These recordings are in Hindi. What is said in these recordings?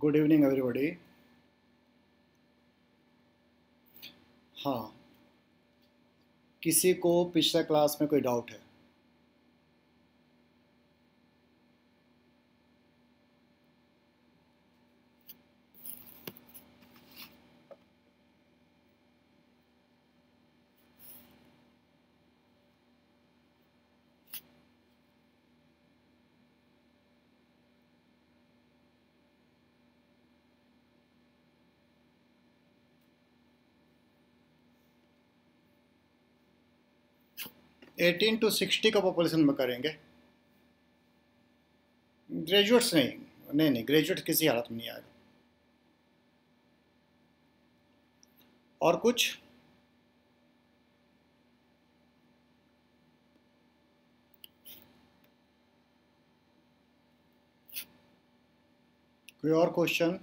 गुड इवनिंग एवरीबॉडी हाँ किसी को पिछले क्लास में कोई डाउट है एटीन टू सिक्सटी का पॉपुलेशन में करेंगे ग्रेजुएट्स नहीं नहीं नहीं ग्रेजुएट किसी हालत में नहीं आएगा और कुछ कोई और क्वेश्चन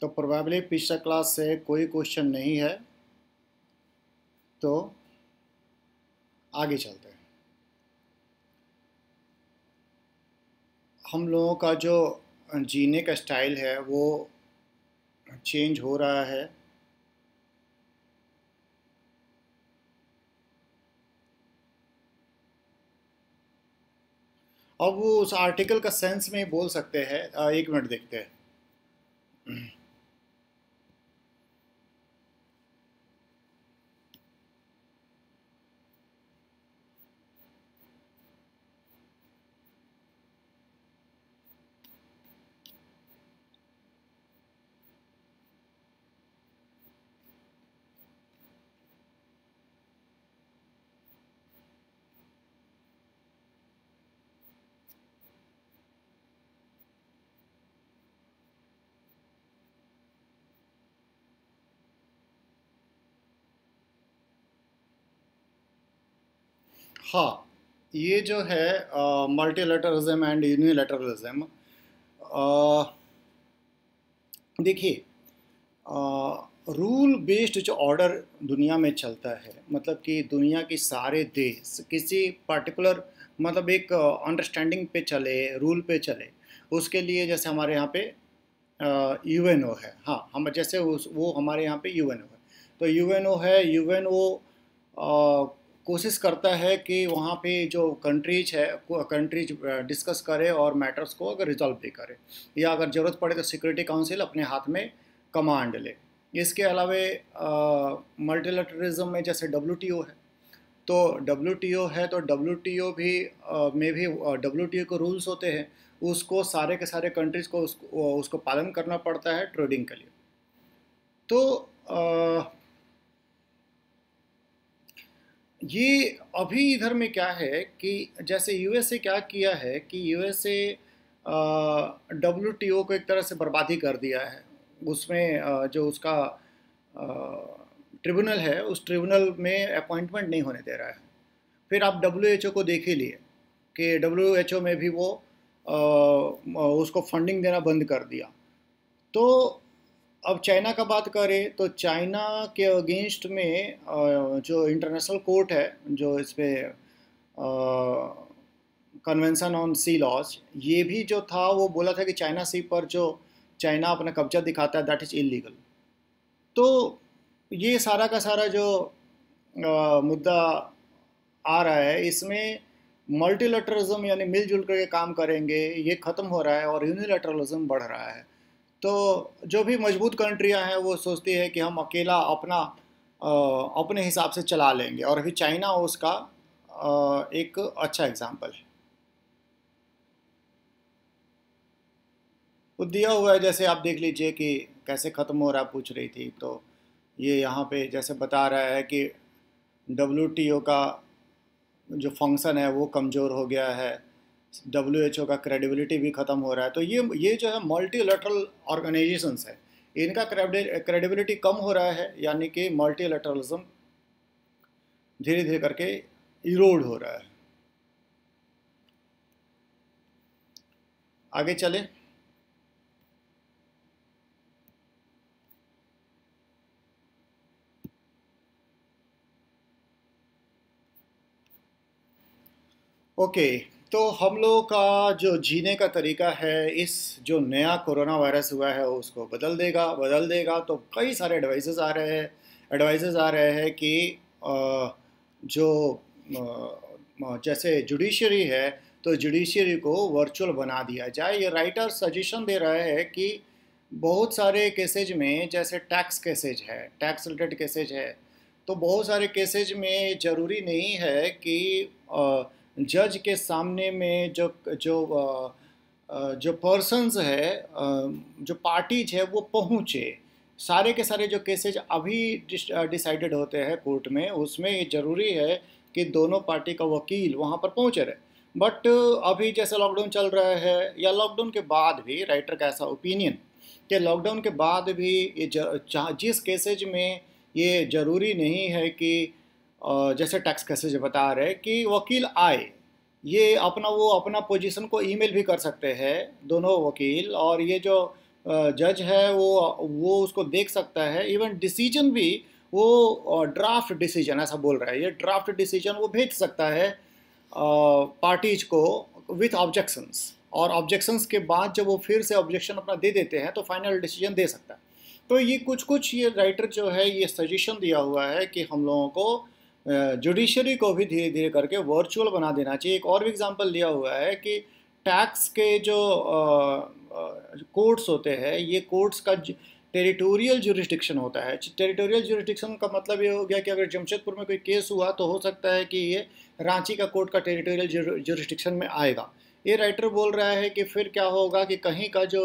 तो प्रोबेबली पिछले क्लास से कोई क्वेश्चन नहीं है तो आगे चलते हैं हम लोगों का जो जीने का स्टाइल है वो चेंज हो रहा है अब वो उस आर्टिकल का सेंस में बोल सकते हैं एक मिनट देखते हैं हाँ ये जो है मल्टी लेटरिज्म एंड लेटरिज्म देखिए रूल बेस्ड जो ऑर्डर दुनिया में चलता है मतलब कि दुनिया के सारे देश किसी पर्टिकुलर मतलब एक अंडरस्टैंडिंग पे चले रूल पे चले उसके लिए जैसे हमारे यहाँ पे यू एन ओ है हाँ हम जैसे उस वो हमारे यहाँ पे यू एन ओ है तो यू एन ओ है यू एन ओ कोशिश करता है कि वहाँ पे जो कंट्रीज है कंट्रीज डिस्कस करे और मैटर्स को अगर रिजॉल्व भी करे या अगर ज़रूरत पड़े तो सिक्योरिटी काउंसिल अपने हाथ में कमांड ले इसके अलावे मल्टीलेटरिज्म में जैसे डब्ल्यू है तो डब्ल्यू है तो डब्ल्यू भी आ, में भी डब्ल्यू टी के रूल्स होते हैं उसको सारे के सारे कंट्रीज़ को उसको, उसको पालन करना पड़ता है ट्रेडिंग के लिए तो आ, ये अभी इधर में क्या है कि जैसे यूएसए क्या किया है कि यूएसए डब्ल्यू को एक तरह से बर्बादी कर दिया है उसमें जो उसका ट्रिब्यूनल है उस ट्रिब्यूनल में अपॉइंटमेंट नहीं होने दे रहा है फिर आप डब्ल्यू को देख ही लिए कि डब्ल्यू में भी वो आ, उसको फंडिंग देना बंद कर दिया तो अब चाइना का बात करें तो चाइना के अगेंस्ट में जो इंटरनेशनल कोर्ट है जो इस पर कन्वेंसन ऑन सी लॉज ये भी जो था वो बोला था कि चाइना सी पर जो चाइना अपना कब्जा दिखाता है दैट इज़ इलीगल तो ये सारा का सारा जो आ, मुद्दा आ रहा है इसमें मल्टीलेटरलिज्म यानी मिलजुल करके काम करेंगे ये ख़त्म हो रहा है और यूनिलेटरलिज्म बढ़ रहा है तो जो भी मजबूत कंट्रियाँ हैं वो सोचती है कि हम अकेला अपना अपने हिसाब से चला लेंगे और अभी चाइना उसका एक अच्छा एग्जाम्पल है वो दिया हुआ है जैसे आप देख लीजिए कि कैसे ख़त्म हो रहा पूछ रही थी तो ये यहाँ पे जैसे बता रहा है कि डब्ल्यू का जो फंक्शन है वो कमज़ोर हो गया है डब्ल्यू एच ओ का क्रेडिबिलिटी भी ख़त्म हो रहा है तो ये ये जो है मल्टीलेटरल ऑर्गेनाइजेशंस है इनका क्रेडिबिलिटी कम हो रहा है यानी कि मल्टीलेटरलिज्म धीरे धीरे करके इरोड हो रहा है आगे चले ओके okay. तो हम लोगों का जो जीने का तरीका है इस जो नया कोरोना वायरस हुआ है उसको बदल देगा बदल देगा तो कई सारे एडवाइजेज आ रहे हैं एडवाइजेज आ रहे हैं कि जो जैसे जुडिशरी है तो जुडिशरी को वर्चुअल बना दिया जाए ये राइटर सजेशन दे रहे हैं कि बहुत सारे केसेज में जैसे टैक्स केसेज है टैक्स रिलेटेड केसेज है तो बहुत सारे केसेज में ज़रूरी नहीं है कि जज के सामने में जो जो जो पर्सनस है जो पार्टीज है वो पहुँचे सारे के सारे जो केसेज अभी डिसाइडेड होते हैं कोर्ट में उसमें ये ज़रूरी है कि दोनों पार्टी का वकील वहाँ पर पहुँचे रहे बट अभी जैसे लॉकडाउन चल रहा है या लॉकडाउन के बाद भी राइटर का ऐसा ओपिनियन कि लॉकडाउन के बाद भी ये जिस केसेज में ये ज़रूरी नहीं है कि जैसे टैक्स कैसे बता रहे कि वकील आए ये अपना वो अपना पोजीशन को ईमेल भी कर सकते हैं दोनों वकील और ये जो जज है वो वो उसको देख सकता है इवन डिसीजन भी वो ड्राफ्ट डिसीजन ऐसा बोल रहा है ये ड्राफ्ट डिसीजन वो भेज सकता है पार्टीज को विथ ऑब्जेक्शंस और ऑब्जेक्शंस के बाद जब वो फिर से ऑब्जेक्शन अपना दे देते हैं तो फाइनल डिसीजन दे सकता है तो ये कुछ कुछ ये राइटर जो है ये सजेशन दिया हुआ है कि हम लोगों को जुडिशरी को भी धीरे धीरे करके वर्चुअल बना देना चाहिए एक और भी एग्जांपल लिया हुआ है कि टैक्स के जो कोर्ट्स होते हैं ये कोर्ट्स का टेरिटोरियल जुरिस्डिक्शन होता है टेरिटोरियल जुरिस्डिक्शन का मतलब ये हो गया कि अगर जमशेदपुर में कोई केस हुआ तो हो सकता है कि ये रांची का कोर्ट का टेरिटोरियल जुरिस्डिक्शन में आएगा ये राइटर बोल रहा है कि फिर क्या होगा कि कहीं का जो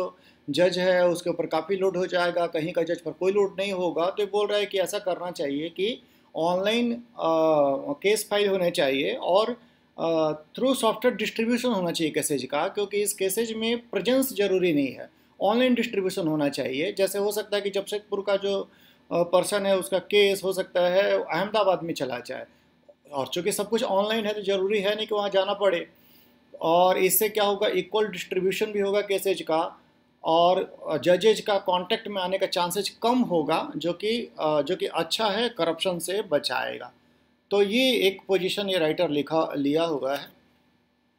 जज है उसके ऊपर काफ़ी लोड हो जाएगा कहीं का जज पर कोई लोड नहीं होगा तो बोल रहा है कि ऐसा करना चाहिए कि ऑनलाइन केस फाइल होने चाहिए और थ्रू सॉफ्टवेयर डिस्ट्रीब्यूशन होना चाहिए कैसेज का क्योंकि इस कैसेज में प्रजेंस जरूरी नहीं है ऑनलाइन डिस्ट्रीब्यूशन होना चाहिए जैसे हो सकता है कि जमशेदपुर का जो पर्सन है उसका केस हो सकता है अहमदाबाद में चला जाए और चूँकि सब कुछ ऑनलाइन है तो ज़रूरी है नहीं कि वहाँ जाना पड़े और इससे क्या होगा इक्वल डिस्ट्रीब्यूशन भी होगा केसेज का और जजेज का कांटेक्ट में आने का चांसेज कम होगा जो कि जो कि अच्छा है करप्शन से बचाएगा तो ये एक पोजीशन ये राइटर लिखा लिया हुआ है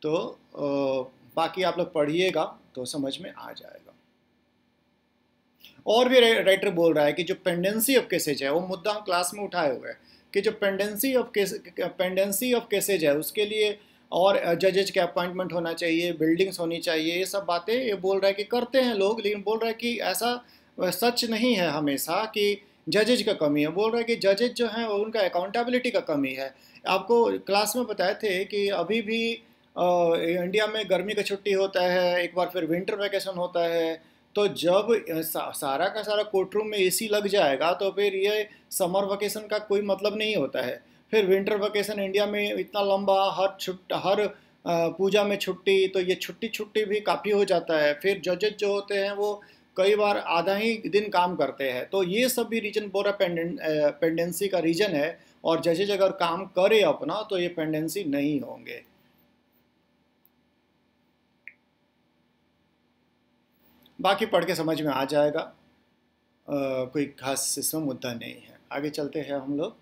तो बाकी आप लोग पढ़िएगा तो समझ में आ जाएगा और भी राइटर बोल रहा है कि जो पेंडेंसी ऑफ केसेज है वो मुद्दा हम क्लास में उठाए हुए हैं कि जो pendency of case pendency of cases है उसके लिए और जजेज के अपॉइंटमेंट होना चाहिए बिल्डिंग्स होनी चाहिए ये सब बातें ये बोल रहा है कि करते हैं लोग लेकिन बोल रहा है कि ऐसा सच नहीं है हमेशा कि जजेज का कमी है बोल रहा है कि जजेज जो हैं उनका अकाउंटेबिलिटी का कमी है आपको क्लास में बताए थे कि अभी भी आ, इंडिया में गर्मी का छुट्टी होता है एक बार फिर विंटर वैकेशन होता है तो जब सा, सारा का सारा कोर्ट रूम में एसी लग जाएगा तो फिर ये समर वैकेशन का कोई मतलब नहीं होता है फिर विंटर वेकेशन इंडिया में इतना लंबा हर छुट हर पूजा में छुट्टी तो ये छुट्टी छुट्टी भी काफ़ी हो जाता है फिर जजेज जो होते हैं वो कई बार आधा ही दिन काम करते हैं तो ये सब भी रीजन बोरा पेंडें, पेंडेंसी का रीजन है और जजेज अगर काम करे अपना तो ये पेंडेंसी नहीं होंगे बाकी पढ़ के समझ में आ जाएगा आ, कोई खास इसमें मुद्दा नहीं है आगे चलते हैं हम लोग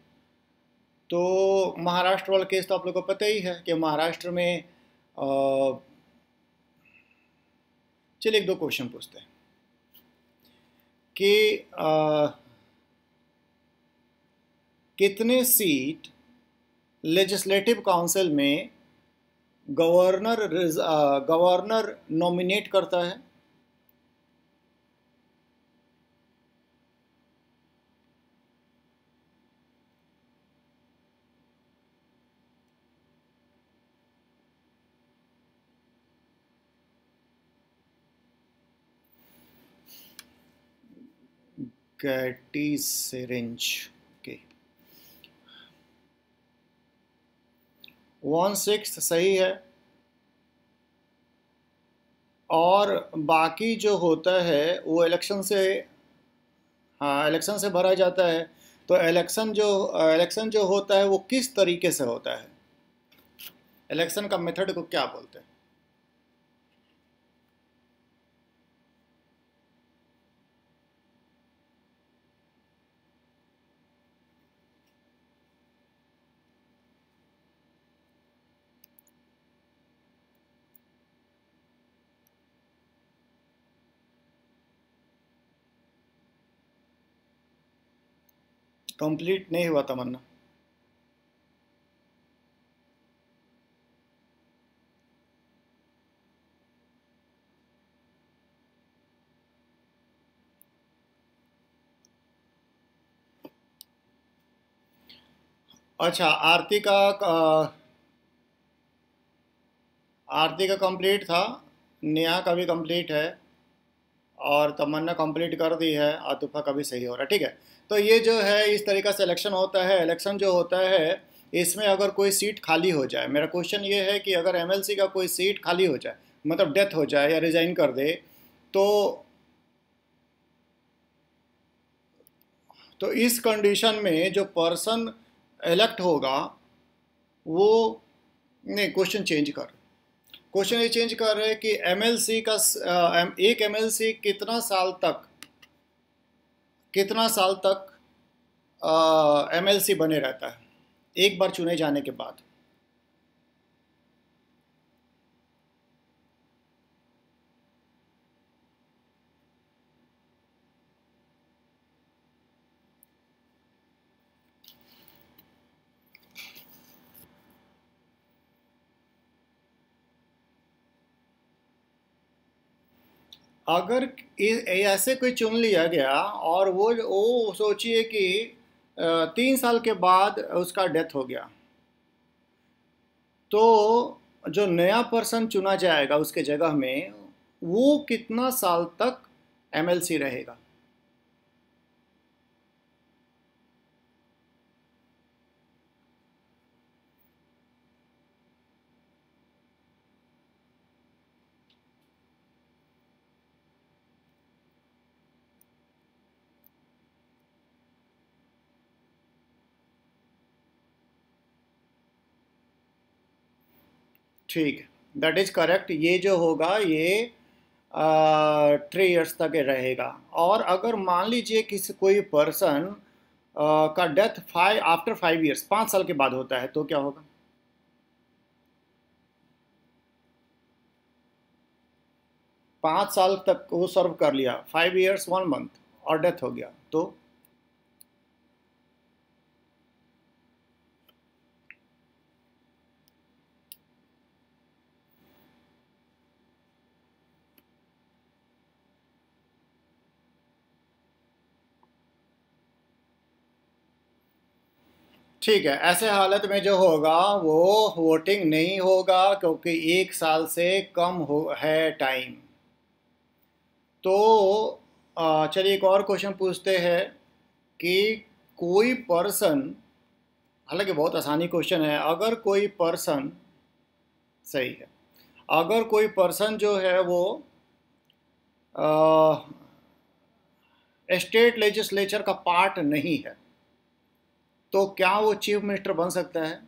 तो महाराष्ट्र वाला केस तो आप लोग को पता ही है कि महाराष्ट्र में चलिए एक दो क्वेश्चन पूछते हैं कि आ, कितने सीट लेजिस्लेटिव काउंसिल में गवर्नर गवर्नर नॉमिनेट करता है Catty सिरिंज के वन सिक्स सही है और बाकी जो होता है वो इलेक्शन से हाँ इलेक्शन से भरा जाता है तो इलेक्शन जो इलेक्शन जो होता है वो किस तरीके से होता है इलेक्शन का मेथड को क्या बोलते हैं कंप्लीट नहीं हुआ तमन्ना अच्छा आरती का आरती का कंप्लीट था नेहा का भी कंप्लीट है और तमन्ना कंप्लीट कर दी है आतुफा कभी सही हो रहा है ठीक है तो ये जो है इस तरीका से इलेक्शन होता है इलेक्शन जो होता है इसमें अगर कोई सीट खाली हो जाए मेरा क्वेश्चन ये है कि अगर एम का कोई सीट खाली हो जाए मतलब डेथ हो जाए या रिज़ाइन कर दे तो तो इस कंडीशन में जो पर्सन इलेक्ट होगा वो नहीं क्वेश्चन चेंज कर क्वेश्चन ये चेंज कर रहे हैं कि एमएलसी का एक एमएलसी कितना साल तक कितना साल तक एमएलसी बने रहता है एक बार चुने जाने के बाद अगर ऐसे कोई चुन लिया गया और वो वो सोचिए कि तीन साल के बाद उसका डेथ हो गया तो जो नया पर्सन चुना जाएगा उसके जगह में वो कितना साल तक एमएलसी रहेगा ठीक दैट इज़ करेक्ट ये जो होगा ये थ्री इयर्स तक रहेगा और अगर मान लीजिए किसी कोई पर्सन का death five after five years पाँच साल के बाद होता है तो क्या होगा पाँच साल तक वो सर्व कर लिया फाइव इयर्स वन मंथ और डेथ हो गया तो ठीक है ऐसे हालत में जो होगा वो वोटिंग नहीं होगा क्योंकि एक साल से कम हो है टाइम तो चलिए एक और क्वेश्चन पूछते हैं कि कोई पर्सन हालांकि बहुत आसानी क्वेश्चन है अगर कोई पर्सन सही है अगर कोई पर्सन जो है वो स्टेट लेजिस्लेचर का पार्ट नहीं है तो क्या वो चीफ मिनिस्टर बन सकता है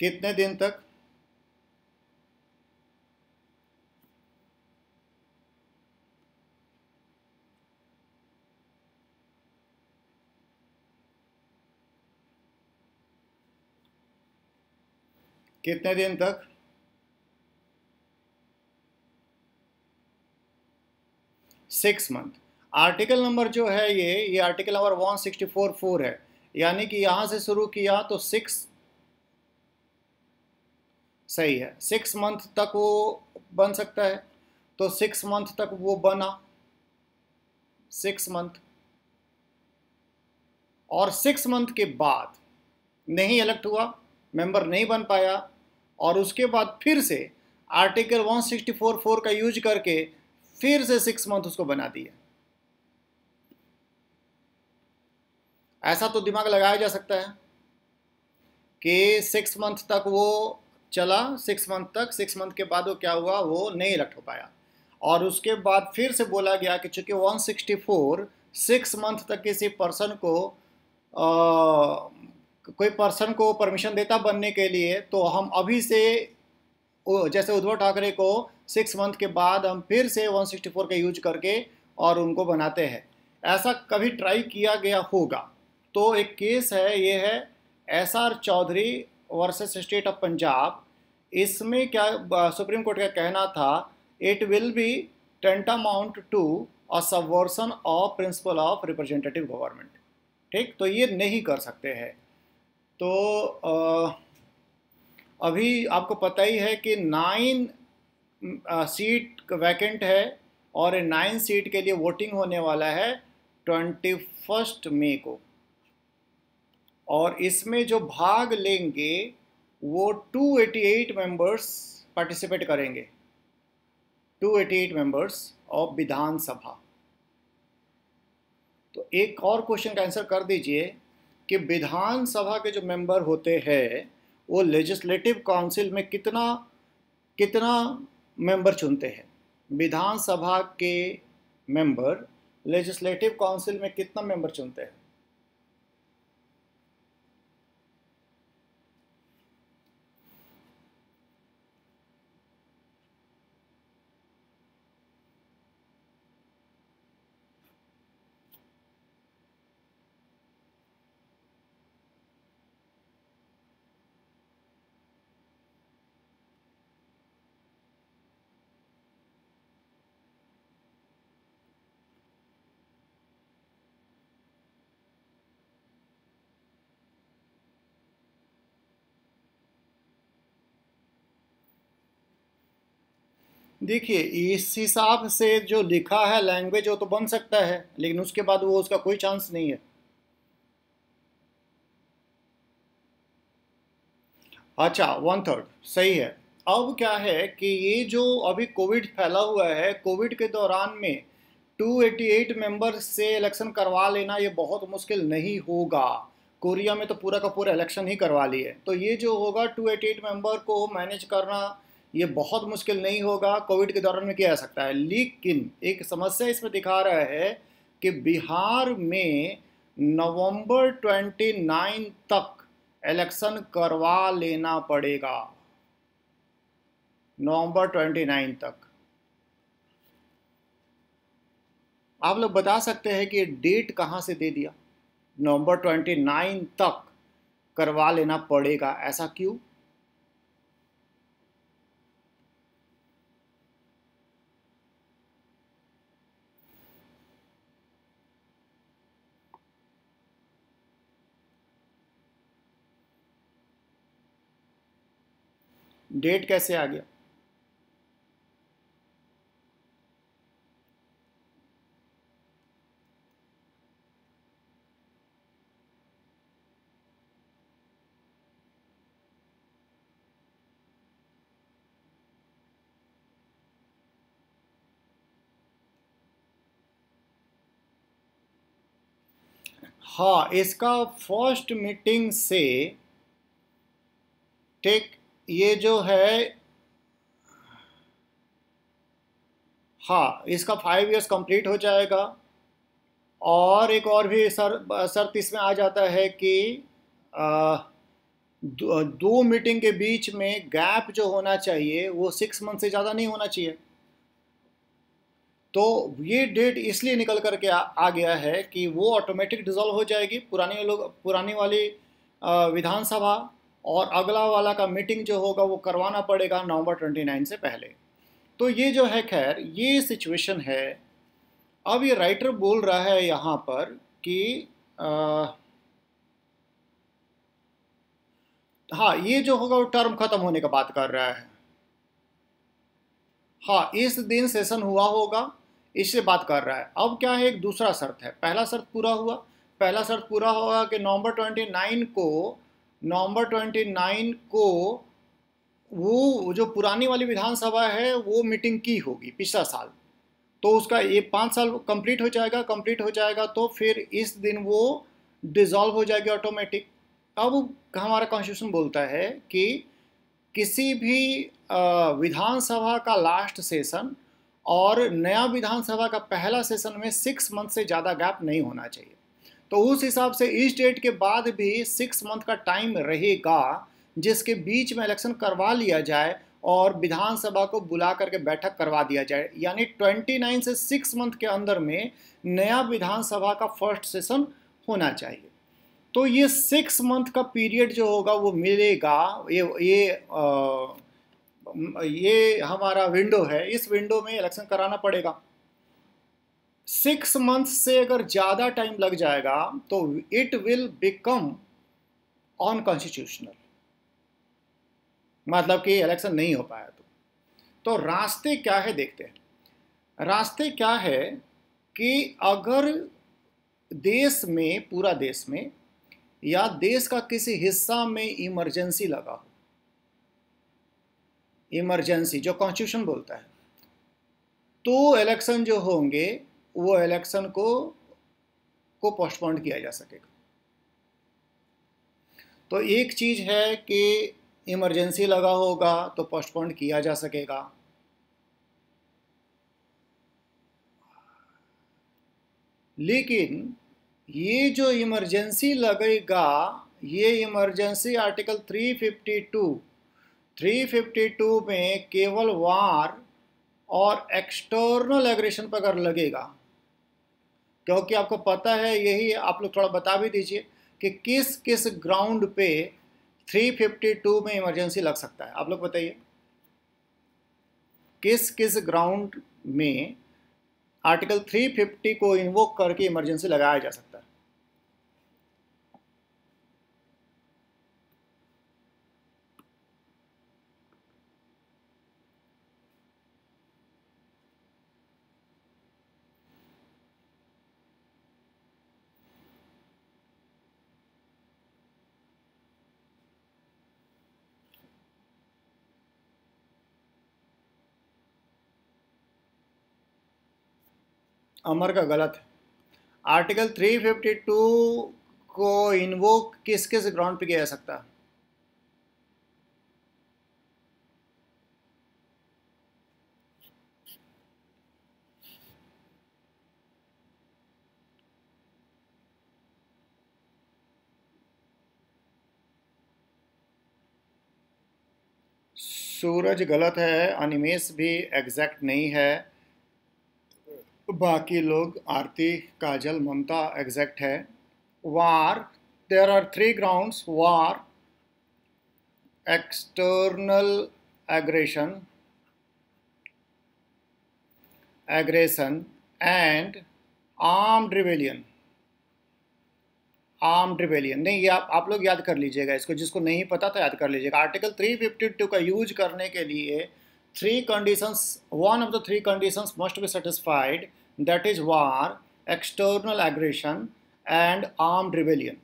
कितने दिन तक कितने दिन तक सिक्स मंथ आर्टिकल नंबर जो है ये ये article number one sixty four four है यानी कि यहां से शुरू किया तो सिक्स सही है सिक्स मंथ तक वो बन सकता है तो सिक्स मंथ तक वो बना सिक्स मंथ और सिक्स मंथ के बाद नहीं इलेक्ट हुआ मेंबर नहीं बन पाया और उसके बाद फिर से आर्टिकल 164.4 का यूज करके फिर से सिक्स मंथ उसको बना दिया ऐसा तो दिमाग लगाया जा सकता है कि सिक्स मंथ तक वो चला सिक्स मंथ तक सिक्स मंथ के बाद वो क्या हुआ वो नहीं इलेक्ट हो पाया और उसके बाद फिर से बोला गया कि चूंकि 164 सिक्स मंथ तक किसी पर्सन को कोई पर्सन को परमिशन देता बनने के लिए तो हम अभी से जैसे उद्धव ठाकरे को सिक्स मंथ के बाद हम फिर से 164 का यूज करके और उनको बनाते हैं ऐसा कभी ट्राई किया गया होगा तो एक केस है ये है S R Chaudhary versus state of Punjab इसमें क्या सुप्रीम कोर्ट का कहना था it will be tantamount to a subversion of principle of representative government ठीक तो ये नहीं कर सकते हैं तो अभी आपको पता ही है कि नाइन सीट वैकेंट है और नाइन सीट के लिए वोटिंग होने वाला है ट्वेंटी फर्स्ट मई को और इसमें जो भाग लेंगे वो 288 मेंबर्स पार्टिसिपेट करेंगे 288 मेंबर्स ऑफ विधानसभा तो एक और क्वेश्चन का आंसर कर दीजिए कि विधानसभा के जो मेंबर होते हैं वो लेजिस्लेटिव काउंसिल में कितना कितना मेंबर चुनते हैं विधानसभा के मेंबर लेजिस्लेटिव काउंसिल में कितना मेंबर चुनते हैं देखिए इस हिसाब से जो लिखा है लैंग्वेज वो तो बन सकता है लेकिन उसके बाद वो उसका कोई चांस नहीं है अच्छा वन थर्ड सही है अब क्या है कि ये जो अभी कोविड फैला हुआ है कोविड के दौरान में 288 मेंबर से इलेक्शन करवा लेना ये बहुत मुश्किल नहीं होगा कोरिया में तो पूरा का पूरा इलेक्शन ही करवा लिए तो ये जो होगा 288 मेंबर को मैनेज करना ये बहुत मुश्किल नहीं होगा कोविड के दौरान में किया जा सकता है लेकिन एक समस्या इसमें दिखा रहा है कि बिहार में नवंबर 29 तक इलेक्शन करवा लेना पड़ेगा नवंबर 29 तक आप लोग बता सकते हैं कि डेट कहां से दे दिया नवंबर 29 तक करवा लेना पड़ेगा ऐसा क्यों डेट कैसे आ गया हाँ इसका फर्स्ट मीटिंग से टेक ये जो है हाँ इसका फाइव इयर्स कंप्लीट हो जाएगा और एक और भी सर शर्त इसमें आ जाता है कि आ, दो, दो मीटिंग के बीच में गैप जो होना चाहिए वो सिक्स मंथ से ज़्यादा नहीं होना चाहिए तो ये डेट इसलिए निकल करके आ, आ गया है कि वो ऑटोमेटिक डिज़ोल्व हो जाएगी पुरानी लोग पुरानी वाली विधानसभा और अगला वाला का मीटिंग जो होगा वो करवाना पड़ेगा नवंबर ट्वेंटी नाइन से पहले तो ये जो है खैर ये सिचुएशन है अब ये राइटर बोल रहा है यहाँ पर कि आ, हाँ ये जो होगा वो टर्म ख़त्म होने का बात कर रहा है हाँ इस दिन सेशन हुआ होगा इससे बात कर रहा है अब क्या है एक दूसरा शर्त है पहला शर्त पूरा हुआ पहला शर्त पूरा होगा कि नवंबर 29 को नवंबर 29 को वो जो पुरानी वाली विधानसभा है वो मीटिंग की होगी पिछला साल तो उसका ये पाँच साल कंप्लीट हो जाएगा कंप्लीट हो जाएगा तो फिर इस दिन वो डिज़ोल्व हो जाएगी ऑटोमेटिक अब हमारा कॉन्स्टिट्यूशन बोलता है कि किसी भी विधानसभा का लास्ट सेशन और नया विधानसभा का पहला सेशन में सिक्स मंथ से ज़्यादा गैप नहीं होना चाहिए तो उस हिसाब से इस डेट के बाद भी सिक्स मंथ का टाइम रहेगा जिसके बीच में इलेक्शन करवा लिया जाए और विधानसभा को बुला करके बैठक करवा दिया जाए यानी 29 से सिक्स मंथ के अंदर में नया विधानसभा का फर्स्ट सेशन होना चाहिए तो ये सिक्स मंथ का पीरियड जो होगा वो मिलेगा ये ये आ, ये हमारा विंडो है इस विंडो में इलेक्शन कराना पड़ेगा सिक्स मंथ से अगर ज़्यादा टाइम लग जाएगा तो इट विल बिकम अनकॉन्स्टिट्यूशनल मतलब कि इलेक्शन नहीं हो पाया तो तो रास्ते क्या है देखते हैं रास्ते क्या है कि अगर देश में पूरा देश में या देश का किसी हिस्सा में इमरजेंसी लगा हो इमरजेंसी जो कॉन्स्टिट्यूशन बोलता है तो इलेक्शन जो होंगे वो इलेक्शन को को पोस्टपोन्ड किया जा सकेगा तो एक चीज़ है कि इमरजेंसी लगा होगा तो पोस्टपोन्ड किया जा सकेगा लेकिन ये जो इमरजेंसी लगेगा ये इमरजेंसी आर्टिकल 352 352 में केवल वार और एक्सटर्नल एग्रेशन पर अगर लगेगा क्योंकि आपको पता है यही आप लोग थोड़ा बता भी दीजिए कि किस किस ग्राउंड पे 352 में इमरजेंसी लग सकता है आप लोग बताइए किस किस ग्राउंड में आर्टिकल 350 को इन्वोक करके इमरजेंसी लगाया जा सकता है अमर का गलत आर्टिकल 352 को इन्वोक किस किस ग्राउंड पे किया जा सकता सूरज गलत है अनिमेश भी एग्जैक्ट नहीं है बाकी लोग आरती काजल ममता एग्जैक्ट है war there are three grounds war external aggression aggression and arm rebellion arm rebellion नहीं ये आप आप लोग याद कर लीजिएगा इसको जिसको नहीं पता तो याद कर लीजिएगा आर्टिकल 352 का यूज करने के लिए three conditions, one of the three conditions must be satisfied that is war, external aggression and armed rebellion.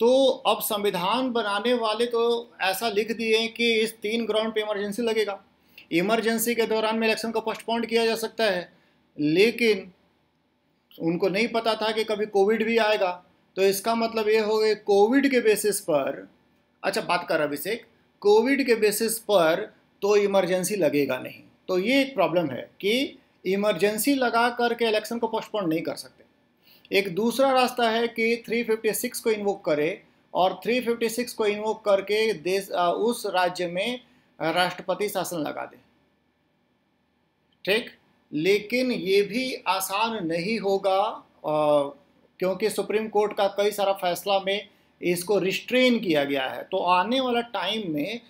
तो अब संविधान बनाने वाले तो ऐसा लिख दिए कि इस तीन ग्राउंड पे इमरजेंसी लगेगा इमरजेंसी के दौरान में इलेक्शन को पोस्टपोन किया जा सकता है लेकिन उनको नहीं पता था कि कभी कोविड भी आएगा तो इसका मतलब ये हो गया कोविड के बेसिस पर अच्छा बात कर अभिषेक कोविड के बेसिस पर तो इमरजेंसी लगेगा नहीं तो ये एक प्रॉब्लम है कि इमरजेंसी लगा करके इलेक्शन को पोस्टपोन नहीं कर सकते एक दूसरा रास्ता है कि 356 को इन्वोक करे और 356 को इन्वोक करके देश उस राज्य में राष्ट्रपति शासन लगा दे ठीक लेकिन ये भी आसान नहीं होगा आ, क्योंकि सुप्रीम कोर्ट का कई सारा फैसला में इसको रिस्ट्रेन किया गया है तो आने वाला टाइम में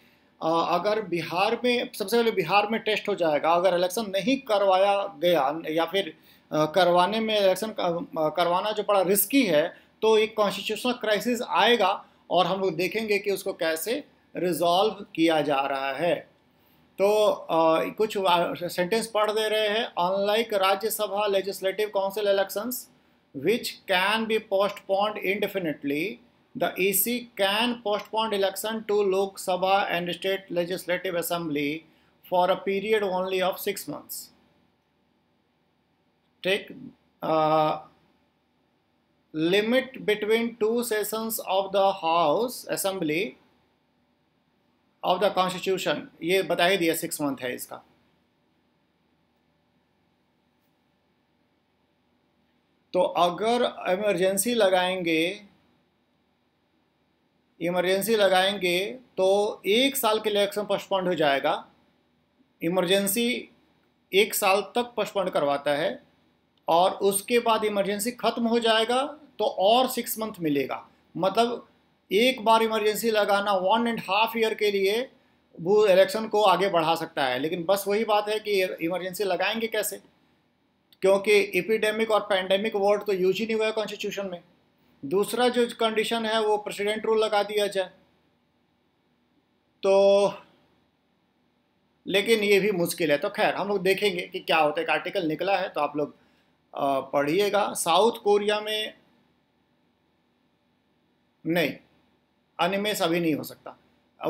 अगर बिहार में सबसे पहले बिहार में टेस्ट हो जाएगा अगर इलेक्शन नहीं करवाया गया या फिर करवाने में इलेक्शन करवाना जो बड़ा रिस्की है तो एक कॉन्स्टिट्यूशनल क्राइसिस आएगा और हम लोग देखेंगे कि उसको कैसे रिजॉल्व किया जा रहा है तो आ, कुछ सेंटेंस पढ़ दे रहे हैं unlike Rajya Sabha legislative council elections which can be postponed indefinitely the EC can postpone election to Lok Sabha and State Legislative Assembly for a period only of six months. Take uh, limit between two sessions of the House Assembly of the Constitution. ये बता ही दिया सिक्स मंथ है इसका तो अगर इमरजेंसी लगाएंगे इमरजेंसी लगाएंगे तो एक साल के लिए एक्शन पोस्टपोन्ड हो जाएगा इमरजेंसी एक साल तक पोस्टपोन्ड करवाता है और उसके बाद इमरजेंसी ख़त्म हो जाएगा तो और सिक्स मंथ मिलेगा मतलब एक बार इमरजेंसी लगाना वन एंड हाफ ईयर के लिए वो इलेक्शन को आगे बढ़ा सकता है लेकिन बस वही बात है कि इमरजेंसी लगाएंगे कैसे क्योंकि एपिडेमिक और पैंडेमिक वर्ड तो यूज ही नहीं हुआ है कॉन्स्टिट्यूशन में दूसरा जो कंडीशन है वो प्रेसिडेंट रूल लगा दिया जाए तो लेकिन ये भी मुश्किल है तो खैर हम लोग देखेंगे कि क्या होता है एक आर्टिकल निकला है तो आप लोग पढ़िएगा साउथ कोरिया में नहीं अनिमेश अभी नहीं हो सकता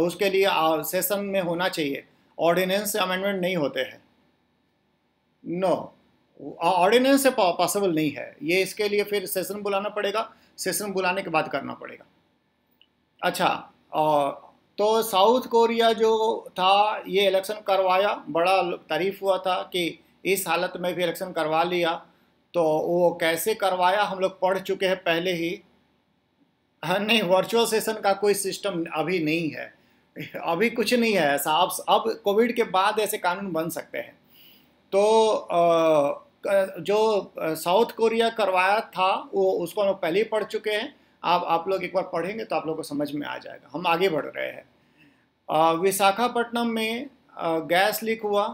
उसके लिए सेशन में होना चाहिए ऑर्डिनेंस से अमेंडमेंट नहीं होते हैं नो ऑर्डिनेंस से पॉसिबल नहीं है ये इसके लिए फिर सेशन बुलाना पड़ेगा सेशन बुलाने के बाद करना पड़ेगा अच्छा और तो साउथ कोरिया जो था ये इलेक्शन करवाया बड़ा तारीफ हुआ था कि इस हालत में भी इलेक्शन करवा लिया तो वो कैसे करवाया हम लोग पढ़ चुके हैं पहले ही नहीं वर्चुअल सेशन का कोई सिस्टम अभी नहीं है अभी कुछ नहीं है ऐसा अब अब कोविड के बाद ऐसे कानून बन सकते हैं तो आ, जो साउथ कोरिया करवाया था वो उसको हम पहले ही पढ़ चुके हैं आप आप लोग एक बार पढ़ेंगे तो आप लोग को समझ में आ जाएगा हम आगे बढ़ रहे हैं विशाखापट्टनम में गैस लीक हुआ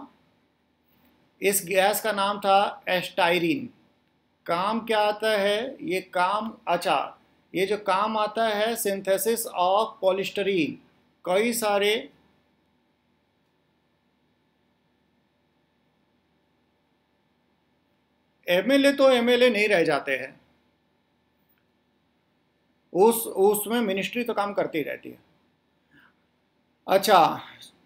इस गैस का नाम था एस्टाइरिन काम क्या आता है ये काम अच्छा ये जो काम आता है सिंथेसिस ऑफ पॉलिस्टरीन कई सारे एमएलए तो एमएलए नहीं रह जाते हैं उस उसमें मिनिस्ट्री तो काम करती रहती है अच्छा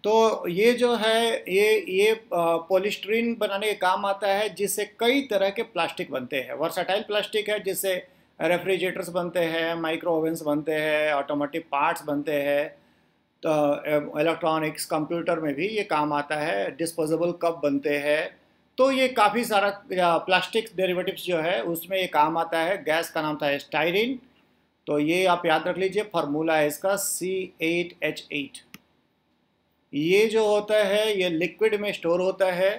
तो ये जो है ये ये पोलिस्ट्रीन बनाने के काम आता है जिससे कई तरह के प्लास्टिक बनते हैं वर्साटाइल प्लास्टिक है जिससे रेफ्रिजरेटर्स बनते हैं माइक्रो ओवेंस बनते हैं ऑटोमेटिक पार्ट्स बनते हैं तो इलेक्ट्रॉनिक्स कंप्यूटर में भी ये काम आता है डिस्पोजेबल कप बनते हैं तो ये काफ़ी सारा प्लास्टिक डेरिवेटिव्स जो है उसमें ये काम आता है गैस का नाम था स्टाइरिन तो ये आप याद रख लीजिए फार्मूला है इसका सी एट एच एट ये जो होता है ये लिक्विड में स्टोर होता है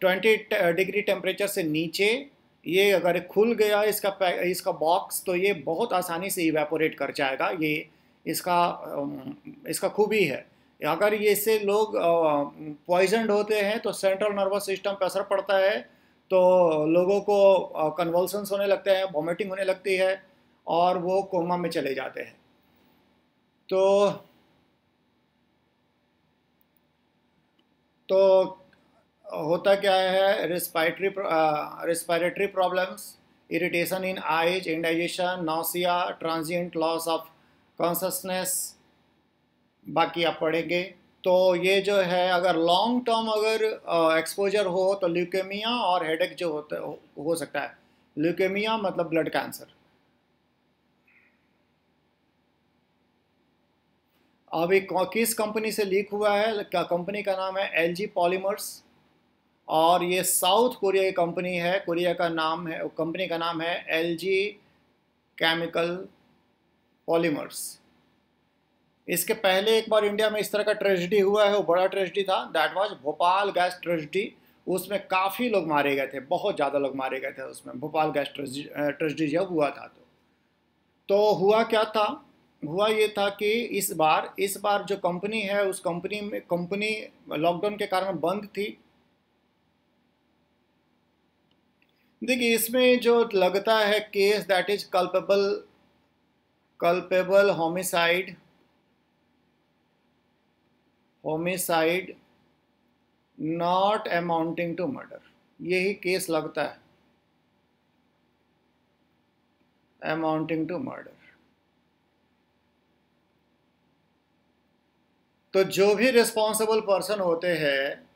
ट्वेंटी डिग्री टेम्परेचर से नीचे ये अगर खुल गया इसका इसका बॉक्स तो ये बहुत आसानी से इवेपोरेट कर जाएगा ये इसका इसका खूबी है अगर ये इससे लोग पॉइजनड होते हैं तो सेंट्रल नर्वस सिस्टम पर असर पड़ता है तो लोगों को कन्वल्सन्स होने लगते हैं वॉमिटिंग होने लगती है और वो कोमा में चले जाते हैं तो तो होता क्या है respiratory respiratory problems irritation in eyes indigestion nausea transient loss of consciousness बाकी आप पढ़ेंगे तो ये जो है अगर लॉन्ग टर्म अगर एक्सपोजर हो तो ल्यूकेमिया और हेडेक जो होता हो, हो सकता है ल्यूकेमिया मतलब ब्लड कैंसर अभी किस कंपनी से लीक हुआ है क्या कंपनी का नाम है एल जी पॉलीमर्स और ये साउथ कोरिया की कंपनी है कोरिया का नाम है कंपनी का नाम है एल जी केमिकल पॉलीमर्स इसके पहले एक बार इंडिया में इस तरह का ट्रेजिडी हुआ है वो बड़ा ट्रेजिडी था that was Bhopal gas tragedy उसमें काफ़ी लोग मारे गए थे बहुत ज़्यादा लोग मारे गए थे उसमें भोपाल गैस ट्रेजिडी जब हुआ था तो तो हुआ क्या था हुआ ये था कि इस बार इस बार जो कंपनी है उस कंपनी में कंपनी लॉकडाउन के कारण बंद थी देखिए इसमें जो लगता है case that is culpable culpable homicide homicide not amounting to murder यही केस लगता है अमाउंटिंग टू मर्डर तो जो भी रिस्पॉन्सिबल पर्सन होते हैं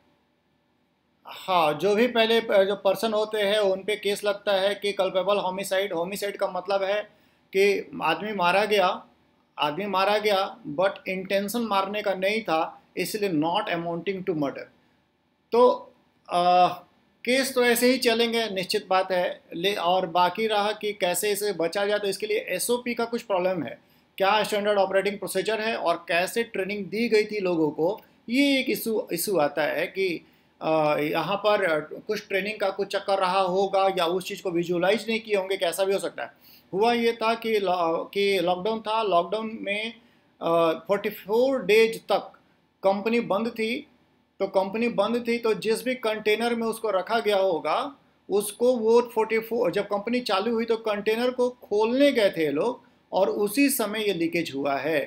हाँ जो भी पहले जो पर्सन होते हैं उन पे केस लगता है कि कल्पेबल होमिसाइड होमिसाइड का मतलब है कि आदमी मारा गया आदमी मारा गया बट इंटेंशन मारने का नहीं था इसलिए नॉट अमाउंटिंग टू मर्डर तो आ, केस तो ऐसे ही चलेंगे निश्चित बात है ले और बाकी रहा कि कैसे इसे बचा जाए तो इसके लिए एसओपी का कुछ प्रॉब्लम है क्या स्टैंडर्ड ऑपरेटिंग प्रोसीजर है और कैसे ट्रेनिंग दी गई थी लोगों को ये एक इशू इशू आता है कि यहाँ पर कुछ ट्रेनिंग का कुछ चक्कर रहा होगा या उस चीज़ को विजुअलाइज नहीं किए होंगे कैसा भी हो सकता है हुआ ये था कि कि लॉकडाउन था लॉकडाउन में फोर्टी फोर डेज तक कंपनी बंद थी तो कंपनी बंद थी तो जिस भी कंटेनर में उसको रखा गया होगा उसको वो 44 जब कंपनी चालू हुई तो कंटेनर को खोलने गए थे लोग और उसी समय ये लीकेज हुआ है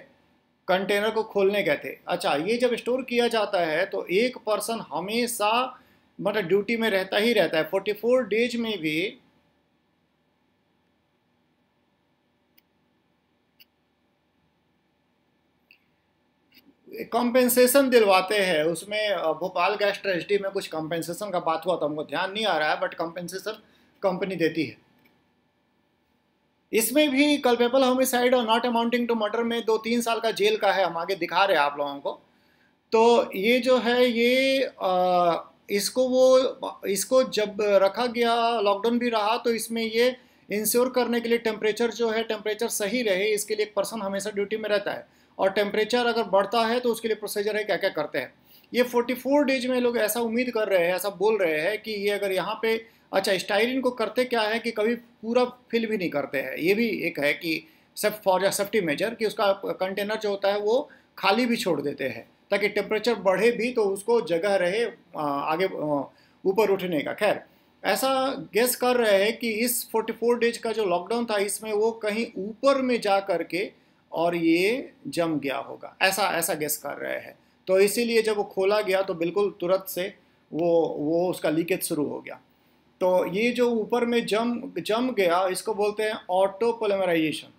कंटेनर को खोलने गए थे अच्छा ये जब स्टोर किया जाता है तो एक पर्सन हमेशा मतलब ड्यूटी में रहता ही रहता है 44 डेज में भी कॉम्पेंसेशन दिलवाते हैं उसमें भोपाल गैस ट्रेजिडी में कुछ कॉम्पेंसेशन का बात हुआ तो हमको ध्यान नहीं आ रहा है बट कॉम्पेंसेशन कंपनी देती है इसमें भी कल्पेबल होमिसाइड और नॉट अमाउंटिंग टू मर्डर में दो तीन साल का जेल का है हम आगे दिखा रहे हैं आप लोगों को तो ये जो है ये आ, इसको वो इसको जब रखा गया लॉकडाउन भी रहा तो इसमें ये इंश्योर करने के लिए टेम्परेचर जो है टेम्परेचर सही रहे इसके लिए एक पर्सन हमेशा ड्यूटी में रहता है और टेम्परेचर अगर बढ़ता है तो उसके लिए प्रोसीजर है क्या क्या करते हैं ये 44 डेज में लोग ऐसा उम्मीद कर रहे हैं ऐसा बोल रहे हैं कि ये अगर यहाँ पे अच्छा स्टाइलिन को करते क्या है कि कभी पूरा फिल भी नहीं करते हैं ये भी एक है कि सेफ फॉर या सेफ्टी मेजर कि उसका कंटेनर जो होता है वो खाली भी छोड़ देते हैं ताकि टेम्परेचर बढ़े भी तो उसको जगह रहे आगे ऊपर उठने का खैर ऐसा गेस कर रहे हैं कि इस 44 डेज का जो लॉकडाउन था इसमें वो कहीं ऊपर में जा कर के और ये जम गया होगा ऐसा ऐसा गेस कर रहे हैं तो इसीलिए जब वो खोला गया तो बिल्कुल तुरंत से वो वो उसका लीकेज शुरू हो गया तो ये जो ऊपर में जम जम गया इसको बोलते हैं ऑटो पोलमराइजेशन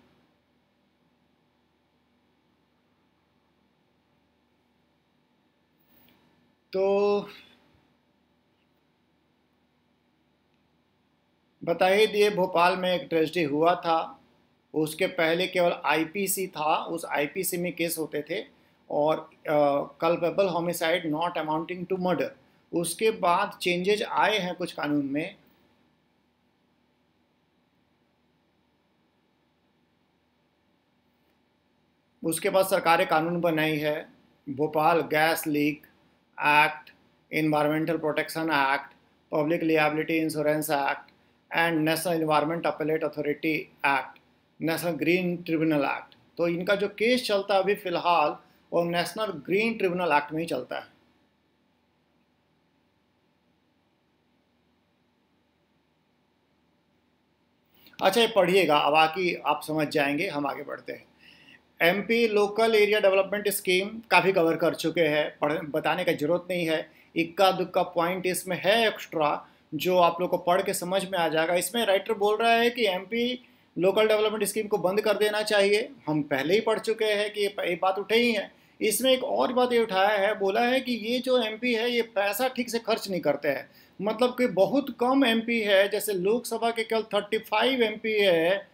तो बताइए दिए भोपाल में एक ट्रेजडी हुआ था उसके पहले केवल आईपीसी था उस आईपीसी में केस होते थे और culpable homicide not amounting to murder उसके बाद चेंजेज आए हैं कुछ कानून में उसके बाद सरकारें कानून बनाई है Bhopal gas leak act environmental protection act public liability insurance act and national environment appellate authority act national green tribunal act तो इनका जो केस चलता है अभी फ़िलहाल वो नेशनल ग्रीन ट्रिब्यूनल एक्ट में ही चलता है अच्छा ये पढ़िएगा अब आकी आप समझ जाएंगे हम आगे बढ़ते हैं MP local area development scheme काफ़ी कवर कर चुके हैं पढ़ बताने का ज़रूरत नहीं है इक्का दुक्का पॉइंट इसमें है एक्स्ट्रा जो आप लोग को पढ़ के समझ में आ जाएगा इसमें राइटर बोल रहा है कि एमपी लोकल डेवलपमेंट स्कीम को बंद कर देना चाहिए हम पहले ही पढ़ चुके हैं कि ये बात उठे ही है इसमें एक और बात ये उठाया है बोला है कि ये जो एमपी है ये पैसा ठीक से खर्च नहीं करते हैं मतलब कि बहुत कम एमपी है जैसे लोकसभा के केवल 35 एमपी है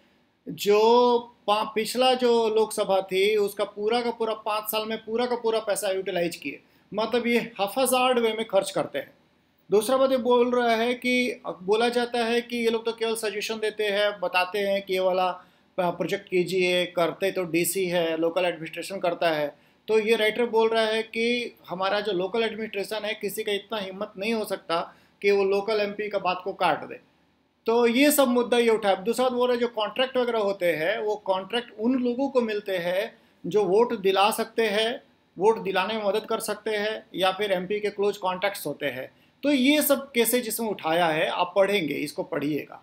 जो पिछला जो लोकसभा थी उसका पूरा का पूरा पाँच साल में पूरा का पूरा पैसा यूटिलाइज किए मतलब ये हफाजार्ड वे में खर्च करते हैं दूसरा बात ये बोल रहा है कि बोला जाता है कि ये लोग तो केवल सजेशन देते हैं बताते हैं कि ये वाला प्रोजेक्ट कीजिए करते तो डीसी है लोकल एडमिनिस्ट्रेशन करता है तो ये राइटर बोल रहा है कि हमारा जो लोकल एडमिनिस्ट्रेशन है किसी का इतना हिम्मत नहीं हो सकता कि वो लोकल एमपी का बात को काट दे तो ये सब मुद्दा ये उठा दूसरा बोल रहे जो कॉन्ट्रैक्ट वगैरह होते हैं वो कॉन्ट्रैक्ट उन लोगों को मिलते हैं जो वोट दिला सकते हैं वोट दिलाने में मदद कर सकते हैं या फिर एमपी के क्लोज कॉन्ट्रैक्ट्स होते हैं तो ये सब कैसे जिसमें उठाया है आप पढ़ेंगे इसको पढ़िएगा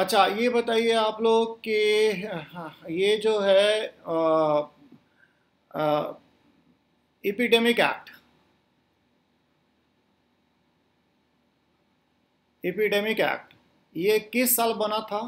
अच्छा ये बताइए आप लोग कि हाँ, ये जो है इपिडेमिक एक्ट इपिडेमिक एक्ट ये किस साल बना था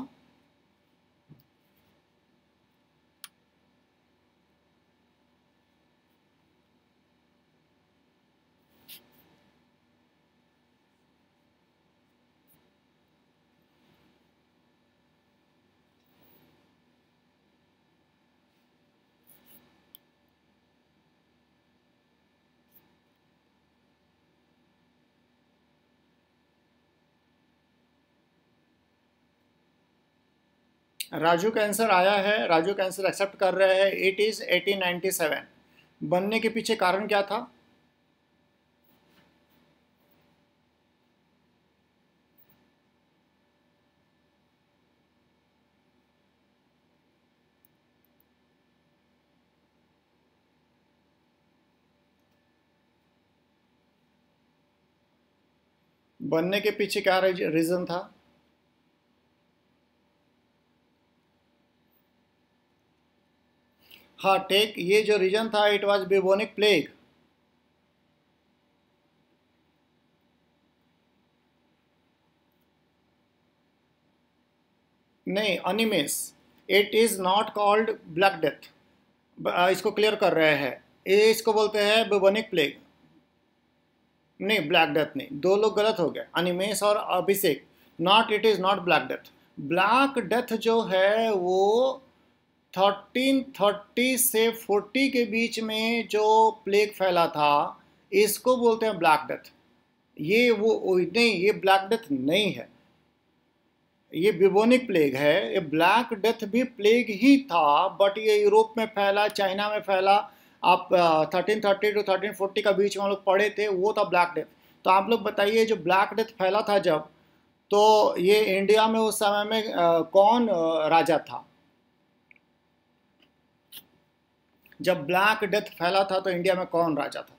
राजू का आंसर आया है राजू का आंसर एक्सेप्ट कर रहे हैं इट इज़ 1897 बनने के पीछे कारण क्या था बनने के पीछे क्या रीज़न था हार्ट अटैक ये जो रीजन था इट वाज बिबोनिक प्लेग नहीं Animesh it is not called black death इसको क्लियर कर रहे हैं ये इसको बोलते हैं बिबोनिक प्लेग नहीं ब्लैक डेथ नहीं दो लोग गलत हो गए अनिमेश और Abhishek not it is not black death black death जो है वो 1330 से 40 के बीच में जो प्लेग फैला था इसको बोलते हैं ब्लैक डेथ ये वो नहीं ये ब्लैक डेथ नहीं है ये बिबोनिक प्लेग है ये ब्लैक डेथ भी प्लेग ही था बट ये यूरोप में फैला चाइना में फैला आप thirteen thirty two thirteen forty का बीच में हम लोग पढ़े थे वो था ब्लैक डेथ तो आप लोग बताइए जो ब्लैक डेथ फैला था जब तो ये इंडिया में उस समय में आ, कौन आ, राजा था जब ब्लैक डेथ फैला था तो इंडिया में कौन राजा था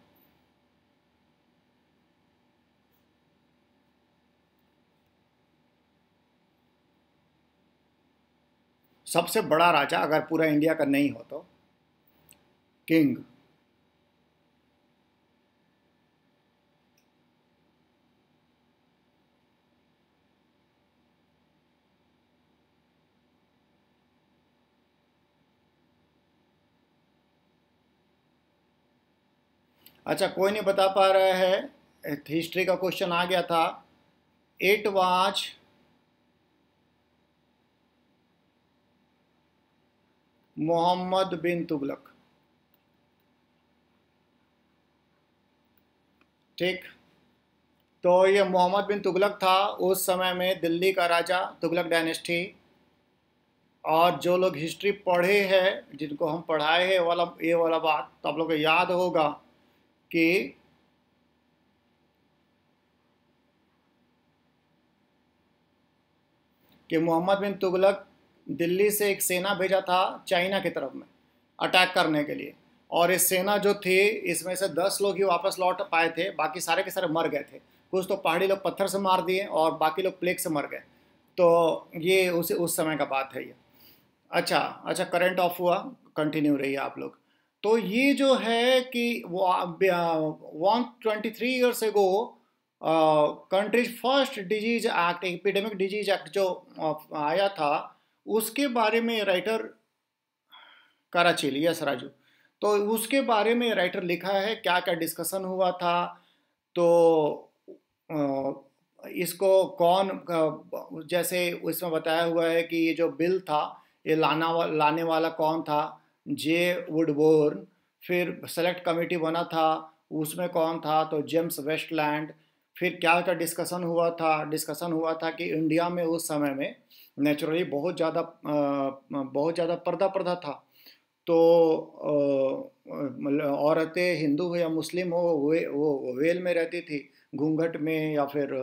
सबसे बड़ा राजा अगर पूरा इंडिया का नहीं हो तो किंग अच्छा कोई नहीं बता पा रहा है हिस्ट्री का क्वेश्चन आ गया था इट वाज मोहम्मद बिन तुगलक ठीक तो ये मोहम्मद बिन तुगलक था उस समय में दिल्ली का राजा तुगलक डायनेस्टी और जो लोग हिस्ट्री पढ़े हैं जिनको हम पढ़ाए हैं वाला ये वाला बात तो आप लोग को याद होगा के कि मोहम्मद बिन तुगलक दिल्ली से एक सेना भेजा था चाइना की तरफ में अटैक करने के लिए और इस सेना जो थी इसमें से दस लोग ही वापस लौट पाए थे बाकी सारे के सारे मर गए थे कुछ तो पहाड़ी लोग पत्थर से मार दिए और बाकी लोग प्लेग से मर गए तो ये उस उस समय का बात है ये अच्छा अच्छा करंट ऑफ हुआ कंटिन्यू रही आप लोग तो ये जो है कि one twenty three years ago countries first disease act epidemic disease act जो आया था उसके बारे में राइटर कराचिल यस राजू तो उसके बारे में राइटर लिखा है क्या क्या डिस्कशन हुआ था तो इसको कौन जैसे उसमें बताया हुआ है कि ये जो बिल था ये लाना वा, लाने वाला कौन था जे वुडबोर्न फिर सेलेक्ट कमेटी बना था उसमें कौन था तो जेम्स वेस्टलैंड फिर क्या क्या डिस्कशन हुआ था डिस्कशन हुआ था कि इंडिया में उस समय में नेचुरली बहुत ज़्यादा बहुत ज़्यादा पर्दा पर्दा था तो औरतें हिंदू हो या मुस्लिम हो वे वो वेल में रहती थी घूंघट में या फिर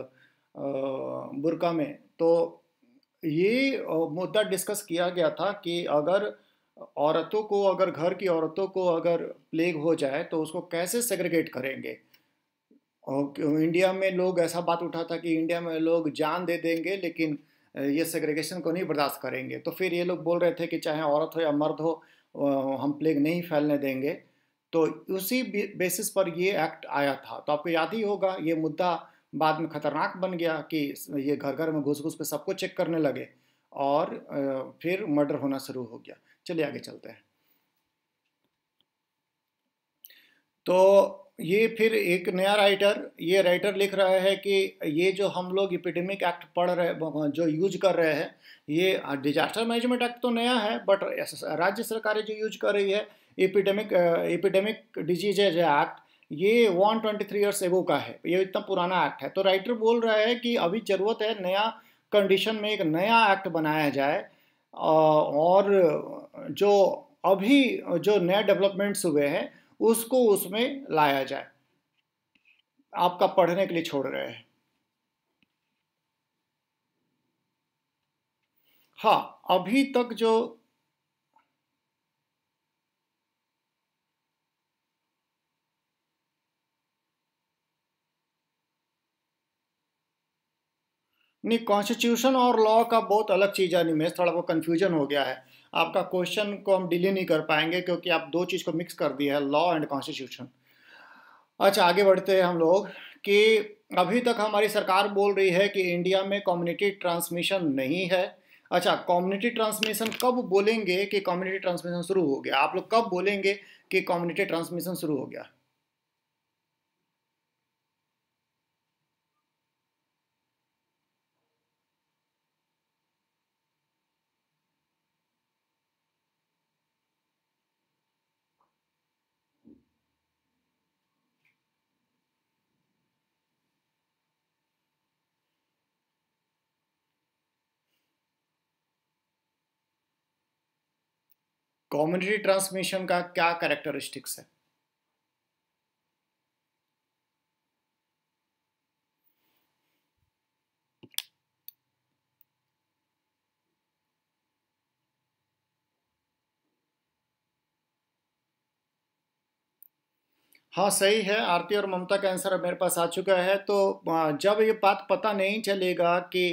बुरका में तो ये मुद्दा डिस्कस किया गया था कि अगर औरतों को अगर घर की औरतों को अगर प्लेग हो जाए तो उसको कैसे सेग्रीगेट करेंगे और इंडिया में लोग ऐसा बात उठा था कि इंडिया में लोग जान दे देंगे लेकिन ये सेग्रीगेशन को नहीं बर्दाश्त करेंगे तो फिर ये लोग बोल रहे थे कि चाहे औरत हो या मर्द हो हम प्लेग नहीं फैलने देंगे तो उसी बेसिस पर ये एक्ट आया था तो आपको याद ही होगा ये मुद्दा बाद में खतरनाक बन गया कि ये घर घर में घुस घुस पे सबको चेक करने लगे और फिर मर्डर होना शुरू हो गया चलिए आगे चलते हैं तो ये फिर एक नया राइटर ये राइटर लिख रहा है कि ये जो हम लोग इपिडेमिक एक्ट पढ़ रहे जो यूज कर रहे हैं ये डिजास्टर मैनेजमेंट एक्ट तो नया है बट राज्य सरकारें जो यूज कर रही है एपिडेमिक एपिडेमिक डिजीजेज एक्ट ये 123 ट्वेंटी थ्री ईयर्स एगो का है ये इतना पुराना एक्ट है तो राइटर बोल रहा है कि अभी ज़रूरत है नया कंडीशन में एक नया एक्ट बनाया जाए और जो अभी जो नए डेवलपमेंट्स हुए हैं उसको उसमें लाया जाए आपका पढ़ने के लिए छोड़ रहे हैं हाँ अभी तक जो नहीं कॉन्स्टिट्यूशन और लॉ का बहुत अलग चीज़ है निमेश थोड़ा बहुत कंफ्यूजन हो गया है आपका क्वेश्चन को हम डिले नहीं कर पाएंगे क्योंकि आप दो चीज़ को मिक्स कर दिया है लॉ एंड कॉन्स्टिट्यूशन अच्छा आगे बढ़ते हैं हम लोग कि अभी तक हमारी सरकार बोल रही है कि इंडिया में कम्युनिटी ट्रांसमिशन नहीं है अच्छा कम्युनिटी ट्रांसमिशन कब बोलेंगे कि कम्युनिटी ट्रांसमिशन शुरू हो गया आप लोग कब बोलेंगे कि कम्युनिटी ट्रांसमिशन शुरू हो गया कॉम्युनिटी ट्रांसमिशन का क्या कैरेक्टरिस्टिक्स है हाँ सही है आरती और ममता का आंसर मेरे पास आ चुका है तो जब ये बात पता नहीं चलेगा कि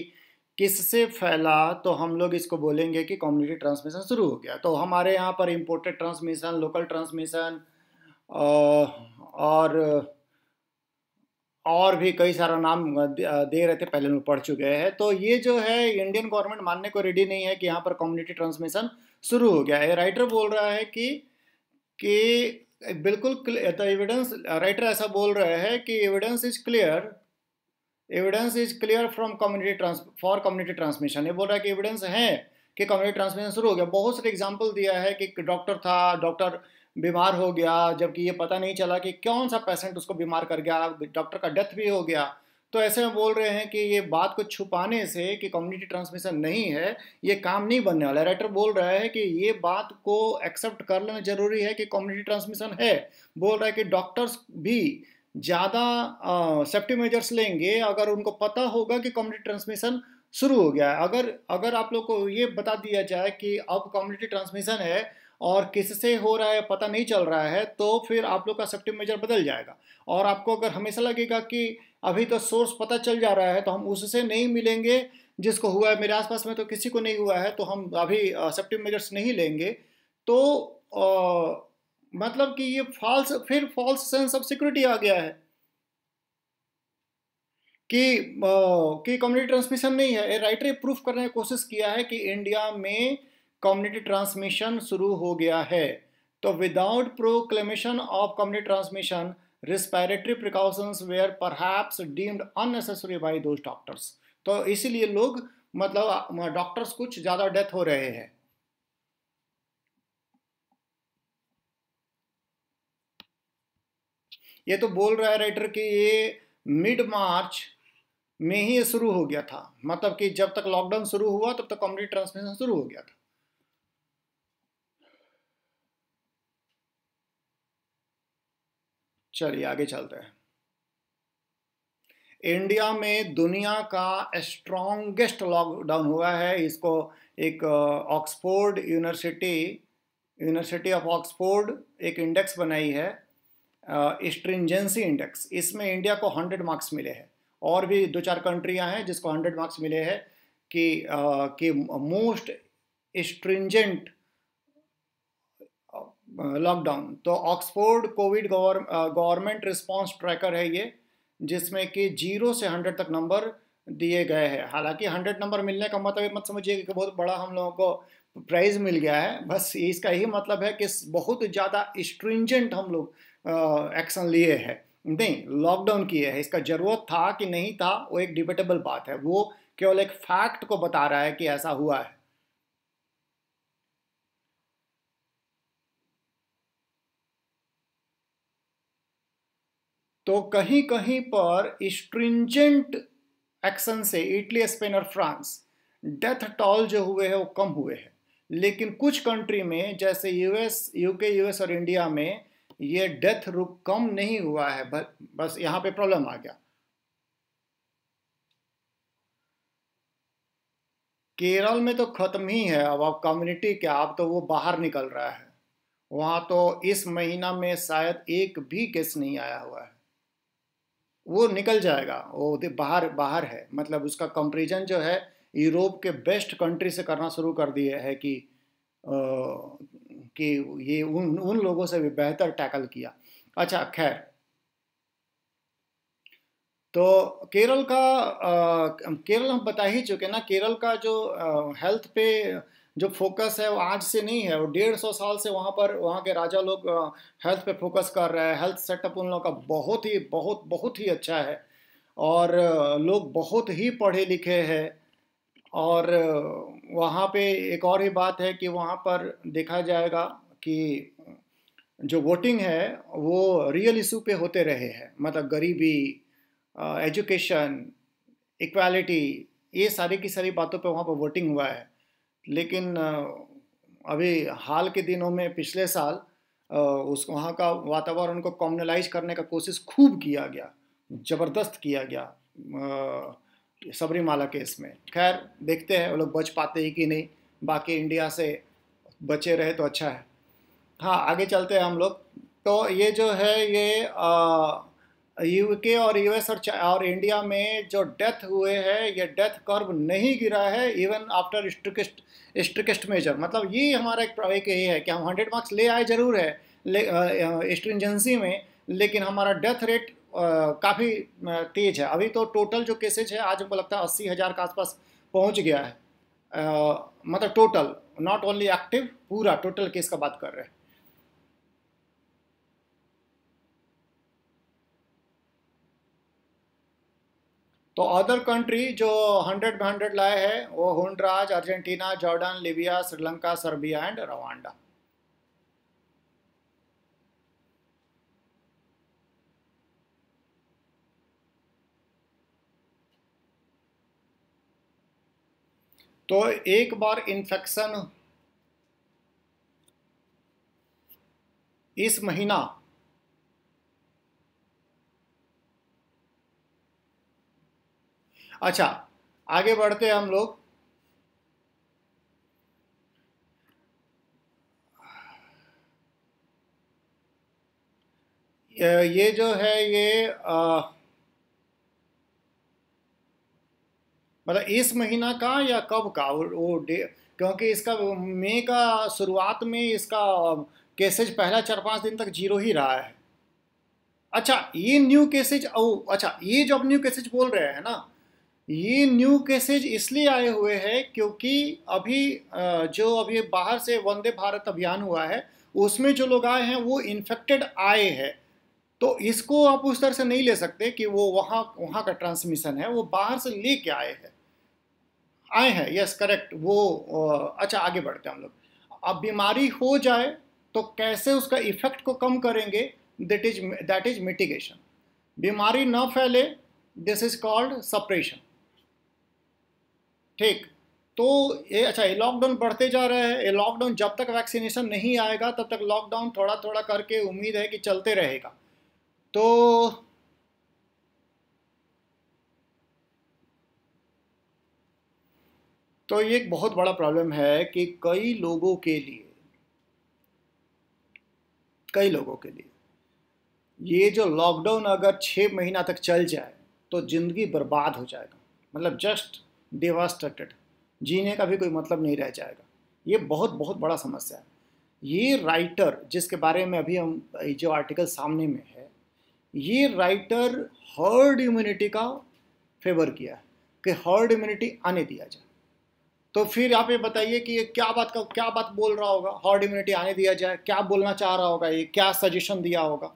किससे फैला तो हम लोग इसको बोलेंगे कि कम्युनिटी ट्रांसमिशन शुरू हो गया तो हमारे यहाँ पर इम्पोर्टेड ट्रांसमिशन लोकल ट्रांसमिशन और और भी कई सारा नाम दे रहे थे पहले में पढ़ चुके हैं तो ये जो है इंडियन गवर्नमेंट मानने को रेडी नहीं है कि यहाँ पर कम्युनिटी ट्रांसमिशन शुरू हो गया है राइटर बोल रहा है कि कि बिल्कुल द एविडेंस राइटर ऐसा बोल रहा है कि evidence is clear evidence is clear from community trans for community transmission ये बोल रहा है कि एविडेंस है कि कम्युनिटी ट्रांसमिशन शुरू हो गया बहुत सारे एग्जाम्पल दिया है कि डॉक्टर था डॉक्टर बीमार हो गया जबकि ये पता नहीं चला कि कौन सा पेशेंट उसको बीमार कर गया डॉक्टर का डेथ भी हो गया तो ऐसे में बोल रहे हैं कि ये बात को छुपाने से कि कम्युनिटी ट्रांसमिशन नहीं है ये काम नहीं बनने वाला राइटर बोल रहा है कि ये बात को एक्सेप्ट कर लेना जरूरी है कि कम्युनिटी ट्रांसमिशन है बोल रहा है कि डॉक्टर्स भी ज़्यादा सेफ्टी मेजर्स लेंगे अगर उनको पता होगा कि कम्युनिटी ट्रांसमिशन शुरू हो गया है अगर अगर आप लोग को ये बता दिया जाए कि अब कम्युनिटी ट्रांसमिशन है और किससे हो रहा है पता नहीं चल रहा है तो फिर आप लोग का सेफ्टी मेजर बदल जाएगा और आपको अगर हमेशा लगेगा कि अभी तो सोर्स पता चल जा रहा है तो हम उससे नहीं मिलेंगे जिसको हुआ है मेरे आसपास में तो किसी को नहीं हुआ है तो हम अभी सेफ्टी मेजर्स नहीं लेंगे तो आ, मतलब कि ये फॉल्स फिर फॉल्स सेंस ऑफ सिक्योरिटी आ गया है कि आ, कि कम्युनिटी ट्रांसमिशन नहीं है राइटर प्रूफ करने की कोशिश किया है कि इंडिया में कम्युनिटी ट्रांसमिशन शुरू हो गया है तो without proclamation of community transmission respiratory precautions were perhaps deemed unnecessary by दो डॉक्टर्स तो इसीलिए लोग मतलब डॉक्टर्स कुछ ज़्यादा डेथ हो रहे हैं ये तो बोल रहा है राइटर कि ये मिड मार्च में ही ये शुरू हो गया था मतलब कि जब तक लॉकडाउन शुरू हुआ तब तक कम्युनिटी ट्रांसमिशन शुरू हो गया था चलिए आगे चलते हैं इंडिया में दुनिया का स्ट्रॉन्गेस्ट लॉकडाउन हुआ है इसको एक Oxford university university of Oxford एक इंडेक्स बनाई है स्ट्रिंजेंसी इंडेक्स इसमें इंडिया को 100 मार्क्स मिले हैं और भी दो चार कंट्रियां हैं जिसको 100 मार्क्स मिले हैं कि कि मोस्ट स्ट्रिंजेंट लॉकडाउन तो Oxford Covid government response tracker है ये जिसमें कि जीरो से हंड्रेड तक नंबर दिए गए हैं हालांकि हंड्रेड नंबर मिलने का मतलब मत समझिए कि बहुत बड़ा हम लोगों को प्राइज़ मिल गया है बस इसका यही मतलब है कि बहुत ज़्यादा स्ट्रिंजेंट हम लोग एक्शन लिए है नहीं लॉकडाउन किए है इसका जरूरत था कि नहीं था वो एक डिबेटेबल बात है वो केवल एक फैक्ट को बता रहा है कि ऐसा हुआ है तो कहीं कहीं पर स्ट्रिंजेंट एक्शन से इटली स्पेन और फ्रांस डेथ टॉल जो हुए हैं वो कम हुए हैं लेकिन कुछ कंट्री में जैसे यूएस यूके यूएस और इंडिया में ये डेथ रुक कम नहीं हुआ है बस यहां पे प्रॉब्लम आ गया केरल में तो खत्म ही है अब आप कम्युनिटी क्या अब तो वो बाहर निकल रहा है वहां तो इस महीना में शायद एक भी केस नहीं आया हुआ है वो निकल जाएगा वो बाहर बाहर है मतलब उसका कंपेरिजन जो है यूरोप के बेस्ट कंट्री से करना शुरू कर दिए है कि कि ये उन उन लोगों से भी बेहतर टैकल किया अच्छा खैर तो केरल का आ, केरल हम बता ही चुके ना केरल का जो आ, हेल्थ पे जो फोकस है वो आज से नहीं है वो डेढ़ सौ साल से वहाँ पर वहाँ के राजा लोग आ, हेल्थ पे फोकस कर रहे हैं हेल्थ सेटअप उन लोगों का बहुत ही बहुत बहुत ही अच्छा है और लोग बहुत ही पढ़े लिखे हैं और वहाँ पे एक और ही बात है कि वहाँ पर देखा जाएगा कि जो वोटिंग है वो रियल इशू पे होते रहे हैं मतलब गरीबी एजुकेशन इक्वालिटी ये सारी की सारी बातों पे वहाँ पर वोटिंग हुआ है लेकिन अभी हाल के दिनों में पिछले साल उस वहाँ का वातावरण को कॉमनलाइज करने का कोशिश खूब किया गया ज़बरदस्त किया गया सबरीमाला केस में खैर देखते हैं वो लोग बच पाते ही कि नहीं बाकी इंडिया से बचे रहे तो अच्छा है हाँ आगे चलते हैं हम लोग तो ये जो है ये यूके और यूएस और और इंडिया में जो डेथ हुए हैं ये डेथ कर्व नहीं गिरा है even after strictest strictest measure मतलब ये हमारा एक एक यही है कि हम हंड्रेड मार्क्स ले आए जरूर है ले स्ट्रिंजेंसी में लेकिन हमारा डेथ रेट काफ़ी तेज़ है अभी तो टोटल जो केसेज है आज हमको लगता है अस्सी हज़ार के आसपास पहुंच गया है आ, मतलब टोटल नॉट ओनली एक्टिव पूरा टोटल केस का बात कर रहे हैं तो अदर कंट्री जो हंड्रेड में हंड्रेड लाए हैं वो Honduras Argentina Jordan Libya Sri Lanka Serbia and Rwanda तो एक बार इन्फेक्शन इस महीना अच्छा आगे बढ़ते हैं हम लोग ये जो है ये आ, मतलब इस महीना का या कब का वो डे क्योंकि इसका मई का शुरुआत में इसका केसेज पहला चार पाँच दिन तक जीरो ही रहा है अच्छा ये न्यू केसेज ओ अच्छा ये जो न्यू केसेज बोल रहे हैं ना ये न्यू केसेज इसलिए आए हुए हैं क्योंकि अभी जो अभी बाहर से वंदे भारत अभियान हुआ है उसमें जो लोग आए हैं वो इन्फेक्टेड आए हैं तो इसको आप उस तरह से नहीं ले सकते कि वो वहाँ वहाँ का ट्रांसमिशन है वो बाहर से लेके आए हैं आए हैं यस करेक्ट वो अच्छा आगे बढ़ते हैं हम लोग अब बीमारी हो जाए तो कैसे उसका इफेक्ट को कम करेंगे that is that is mitigation बीमारी ना फैले दिस इज कॉल्ड सप्रेशन ठीक तो ये अच्छा ये लॉकडाउन बढ़ते जा रहे हैं ये लॉकडाउन जब तक वैक्सीनेशन नहीं आएगा तब तक लॉकडाउन थोड़ा थोड़ा करके उम्मीद है कि चलते रहेगा तो तो ये एक बहुत बड़ा प्रॉब्लम है कि कई लोगों के लिए कई लोगों के लिए ये जो लॉकडाउन अगर छः महीना तक चल जाए तो ज़िंदगी बर्बाद हो जाएगा मतलब जस्ट डिवास्टेटेड जीने का भी कोई मतलब नहीं रह जाएगा ये बहुत बहुत बड़ा समस्या है ये राइटर जिसके बारे में अभी हम जो आर्टिकल सामने में है ये राइटर हर्ड इम्यूनिटी का फेवर किया है कि हर्ड इम्यूनिटी आने दिया जाए तो फिर आप ये बताइए कि ये क्या बात का क्या बात बोल रहा होगा हॉर्ड इम्यूनिटी आने दिया जाए क्या बोलना चाह रहा होगा ये क्या सजेशन दिया होगा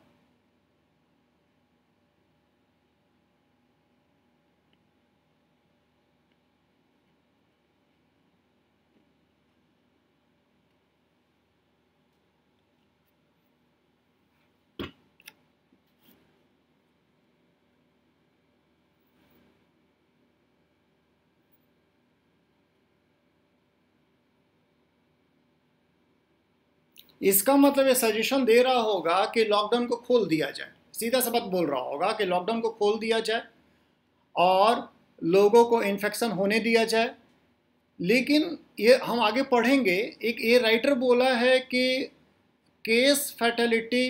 इसका मतलब ये सजेशन दे रहा होगा कि लॉकडाउन को खोल दिया जाए सीधा सबक बोल रहा होगा कि लॉकडाउन को खोल दिया जाए और लोगों को इन्फेक्शन होने दिया जाए लेकिन ये हम आगे पढ़ेंगे एक ये राइटर बोला है कि केस फैटेलिटी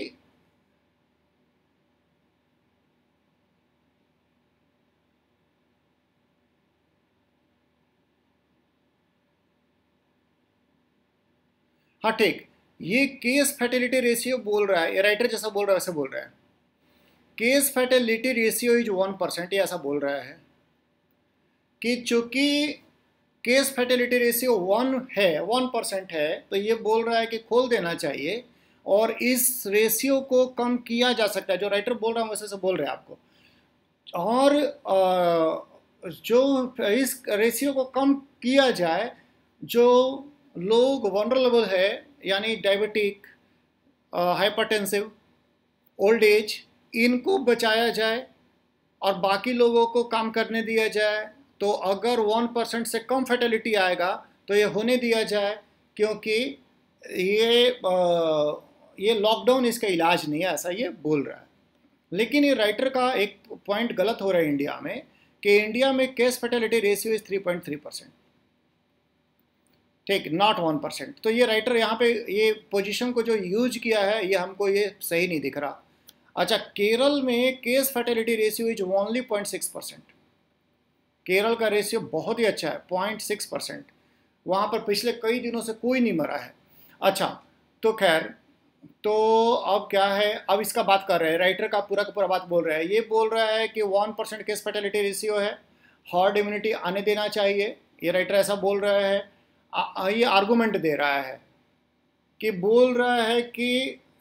हाँ ठीक ये केस फैटिलिटी रेशियो बोल रहा है राइटर जैसा बोल रहा है वैसे बोल रहा है case fatality ratio is one percent ऐसा बोल रहा है कि चूंकि केस फर्टिलिटी रेशियो वन है वन परसेंट है तो ये बोल रहा है कि खोल देना चाहिए और इस रेशियो को कम किया जा सकता है जो राइटर बोल रहा है वैसे से बोल रहे हैं आपको और जो इस रेशियो को कम किया जाए जो लोग वनरेबल है यानी डायबिटिक हाइपरटेंसिव ओल्ड एज इनको बचाया जाए और बाकी लोगों को काम करने दिया जाए तो अगर वन परसेंट से कम फेटेलिटी आएगा तो ये होने दिया जाए क्योंकि ये आ, ये लॉकडाउन इसका इलाज नहीं है ऐसा ये बोल रहा है लेकिन ये राइटर का एक पॉइंट गलत हो रहा है इंडिया में कि इंडिया में case fatality ratio is three point three percent ठीक नॉट वन परसेंट तो ये राइटर यहाँ पे ये पोजीशन को जो यूज किया है ये हमको ये सही नहीं दिख रहा अच्छा केरल में case fertility ratio is only point six percent Kerala का रेशियो बहुत ही अच्छा है पॉइंट सिक्स परसेंट वहाँ पर पिछले कई दिनों से कोई नहीं मरा है अच्छा तो खैर तो अब क्या है अब इसका बात कर रहे हैं राइटर का पूरा का पूरा बात बोल रहा है ये बोल रहा है कि one percent case fertility ratio है हॉर्ड इम्यूनिटी आने देना चाहिए ये राइटर ऐसा बोल रहा है ये आर्गूमेंट दे रहा है कि बोल रहा है कि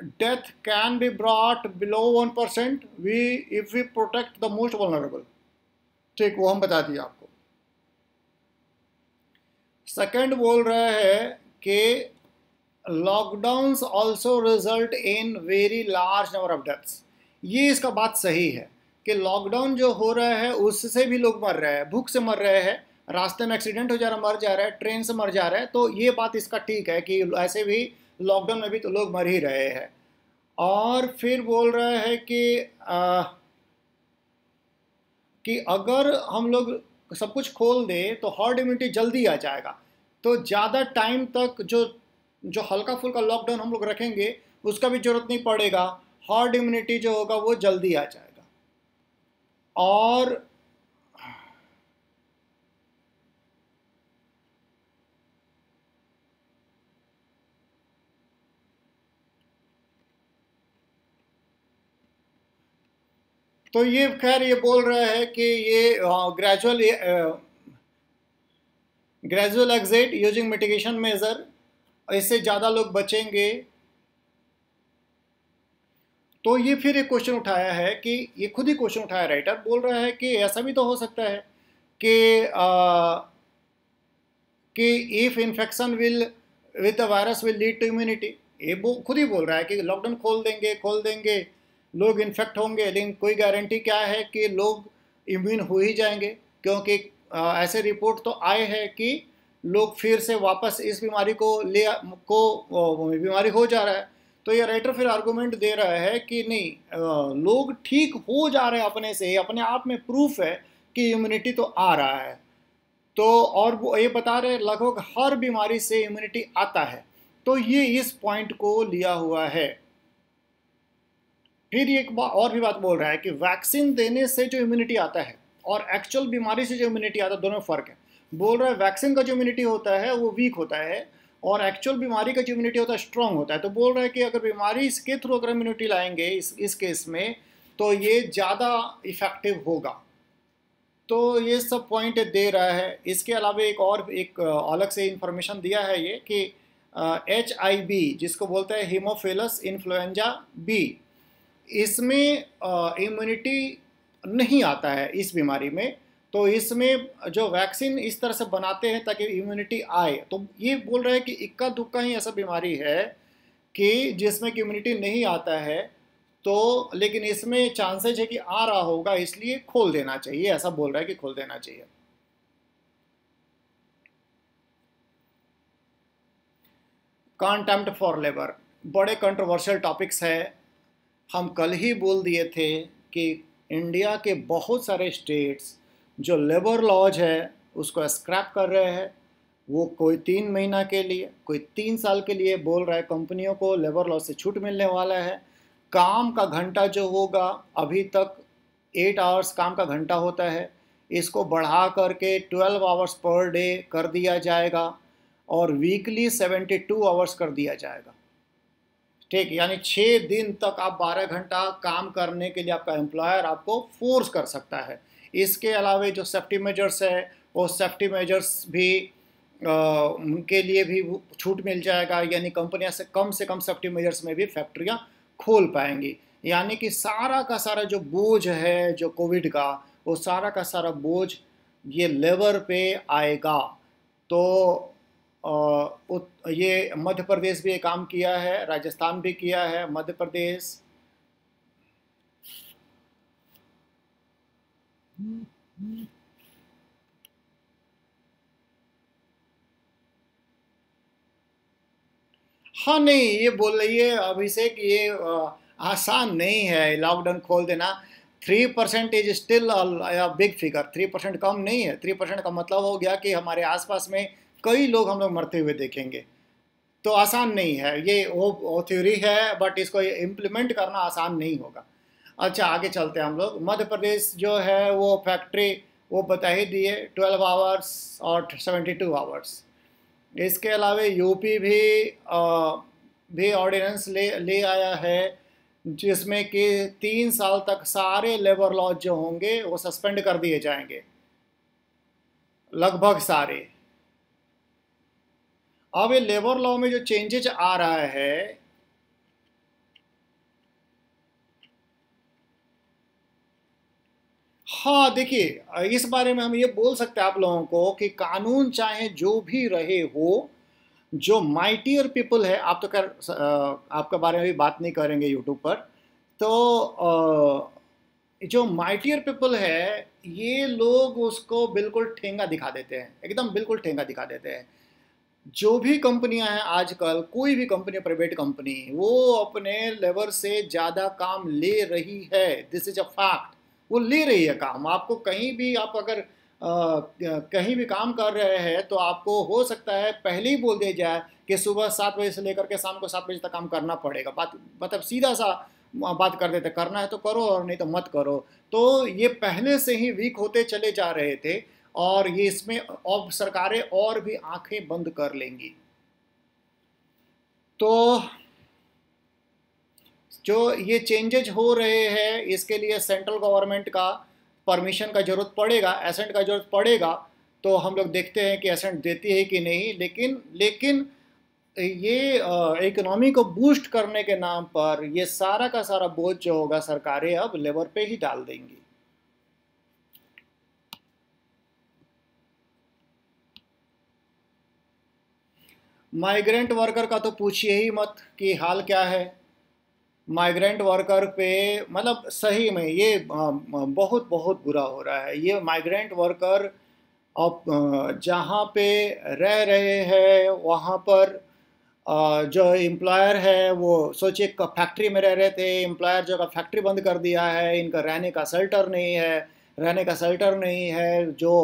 death can be brought below one percent we if we protect the most vulnerable ठीक वो हम बता दिए आपको सेकंड बोल रहा है कि lockdowns also result in very large number of deaths ये इसका बात सही है कि लॉकडाउन जो हो रहा है उससे भी लोग मर रहे हैं भूख से मर रहे हैं रास्ते में एक्सीडेंट हो जा रहा मर जा रहा है ट्रेन से मर जा रहा है तो ये बात इसका ठीक है कि ऐसे भी लॉकडाउन में भी तो लोग मर ही रहे हैं और फिर बोल रहे हैं कि आ, कि अगर हम लोग सब कुछ खोल दें तो हार्ड इम्यूनिटी जल्दी आ जाएगा तो ज़्यादा टाइम तक जो जो हल्का फुल्का लॉकडाउन हम लोग रखेंगे उसका भी ज़रूरत नहीं पड़ेगा हार्ड इम्यूनिटी जो होगा वो जल्दी आ जाएगा और तो ये खैर ये बोल रहा है कि ये gradual gradual exit using mitigation measure इससे ज़्यादा लोग बचेंगे तो ये फिर एक क्वेश्चन उठाया है कि ये खुद ही क्वेश्चन उठाया राइटर बोल रहा है कि ऐसा भी तो हो सकता है कि आ, कि if infection will with the virus will lead to immunity ये खुद ही बोल रहा है कि लॉकडाउन खोल देंगे खोल देंगे लोग इन्फेक्ट होंगे लेकिन कोई गारंटी क्या है कि लोग इम्यून हो ही जाएंगे क्योंकि ऐसे रिपोर्ट तो आए हैं कि लोग फिर से वापस इस बीमारी को ले को बीमारी हो जा रहा है तो ये राइटर फिर आर्गूमेंट दे रहा है कि नहीं लोग ठीक हो जा रहे हैं अपने से अपने आप में प्रूफ है कि इम्यूनिटी तो आ रहा है तो और वो ये बता रहे लगभग हर बीमारी से इम्यूनिटी आता है तो ये इस पॉइंट को लिया हुआ है फिर एक और भी बात बोल रहा है कि वैक्सीन देने से जो इम्यूनिटी आता है और एक्चुअल बीमारी से जो इम्यूनिटी आता है दोनों फ़र्क है बोल रहा है वैक्सीन का जो इम्यूनिटी होता है वो वीक होता है और एक्चुअल बीमारी का जो इम्यूनिटी होता है स्ट्रांग होता है तो बोल रहा है कि अगर बीमारी इसके थ्रू अगर इम्यूनिटी लाएंगे इस इस केस में तो ये ज़्यादा इफेक्टिव होगा तो ये सब पॉइंट दे रहा है इसके अलावा एक और एक अलग से इन्फॉर्मेशन दिया है ये कि एच uh, जिसको बोलता है हीमोफेलस इन्फ्लुएंजा बी इसमें इम्यूनिटी नहीं आता है इस बीमारी में तो इसमें जो वैक्सीन इस तरह से बनाते हैं ताकि इम्यूनिटी आए तो ये बोल रहे हैं कि इक्का दुक्का ही ऐसा बीमारी है कि जिसमें कि इम्यूनिटी नहीं आता है तो लेकिन इसमें चांसेज है कि आ रहा होगा इसलिए खोल देना चाहिए ऐसा बोल रहा है कि खोल देना चाहिए कॉन्टेम्प्ट फॉर लेबर बड़े कंट्रोवर्शियल टॉपिक्स है हम कल ही बोल दिए थे कि इंडिया के बहुत सारे स्टेट्स जो लेबर लॉज है उसको स्क्रैप कर रहे हैं वो कोई तीन महीना के लिए कोई तीन साल के लिए बोल रहा है कंपनियों को लेबर लॉ से छूट मिलने वाला है काम का घंटा जो होगा अभी तक एट आवर्स काम का घंटा होता है इसको बढ़ा करके ट्वेल्व आवर्स पर डे कर दिया जाएगा और वीकली सेवेंटी टू आवर्स कर दिया जाएगा ठीक यानी छः दिन तक आप 12 घंटा काम करने के लिए आपका एम्प्लॉयर आपको फोर्स कर सकता है इसके अलावा जो सेफ्टी मेजर्स है वो सेफ्टी मेजर्स भी आ, उनके लिए भी छूट मिल जाएगा यानी कंपनियां से कम से कम सेफ्टी मेजर्स में भी फैक्ट्रियां खोल पाएंगी यानी कि सारा का सारा जो बोझ है जो कोविड का वो सारा का सारा बोझ ये लेबर पे आएगा तो और ये मध्य प्रदेश भी ये काम किया है राजस्थान भी किया है मध्य प्रदेश हाँ नहीं ये बोल रही है अभिषेक ये आसान नहीं है लॉकडाउन खोल देना three percent is still big figure three percent कम नहीं है थ्री परसेंट का मतलब हो गया कि हमारे आसपास में कई लोग हम लोग मरते हुए देखेंगे तो आसान नहीं है ये वो थ्योरी है बट इसको इम्प्लीमेंट करना आसान नहीं होगा अच्छा आगे चलते हैं हम लोग मध्य प्रदेश जो है वो फैक्ट्री वो बता ही दिए 12 आवर्स और 72 आवर्स इसके अलावा यूपी भी आ, भी ऑर्डिनेंस ले ले आया है जिसमें कि तीन साल तक सारे लेबर लॉज जो होंगे वो सस्पेंड कर दिए जाएंगे लगभग सारे अब ये लेबर लॉ में जो चेंजेज आ रहा है हाँ देखिए इस बारे में हम ये बोल सकते हैं आप लोगों को कि कानून चाहे जो भी रहे हो जो माइटियर पीपल है आप तो कर आपके बारे में भी बात नहीं करेंगे यूट्यूब पर तो जो माइटियर पीपल है ये लोग उसको बिल्कुल ठेंगा दिखा देते हैं एकदम बिल्कुल ठेंगा दिखा देते हैं जो भी कंपनियां हैं आजकल कोई भी कंपनी प्राइवेट कंपनी वो अपने लेबर से ज़्यादा काम ले रही है दिस इज अ फैक्ट वो ले रही है काम आपको कहीं भी आप अगर आ, कहीं भी काम कर रहे हैं तो आपको हो सकता है पहले ही बोल दिया जाए कि सुबह सात बजे से लेकर के शाम को सात बजे तक काम करना पड़ेगा बात मतलब सीधा सा बात कर देते करना है तो करो और नहीं तो मत करो तो ये पहले से ही वीक होते चले जा रहे थे और ये इसमें अब सरकारें और भी आंखें बंद कर लेंगी तो जो ये चेंजेज हो रहे हैं इसके लिए सेंट्रल गवर्नमेंट का परमिशन का ज़रूरत पड़ेगा एसेंट का ज़रूरत पड़ेगा तो हम लोग देखते हैं कि एसेंट देती है कि नहीं लेकिन लेकिन ये इकोनॉमी को बूस्ट करने के नाम पर ये सारा का सारा बोझ जो होगा सरकारें अब लेबर पे ही डाल देंगी माइग्रेंट वर्कर का तो पूछिए ही मत कि हाल क्या है माइग्रेंट वर्कर पे मतलब सही में ये बहुत बहुत बुरा हो रहा है ये माइग्रेंट वर्कर अब जहाँ पे रह रहे हैं वहाँ पर जो एम्प्लॉयर है वो सोचिए फैक्ट्री में रह रहे थे एम्प्लॉयर जो का फैक्ट्री बंद कर दिया है इनका रहने का सेल्टर नहीं है रहने का सेल्टर नहीं है जो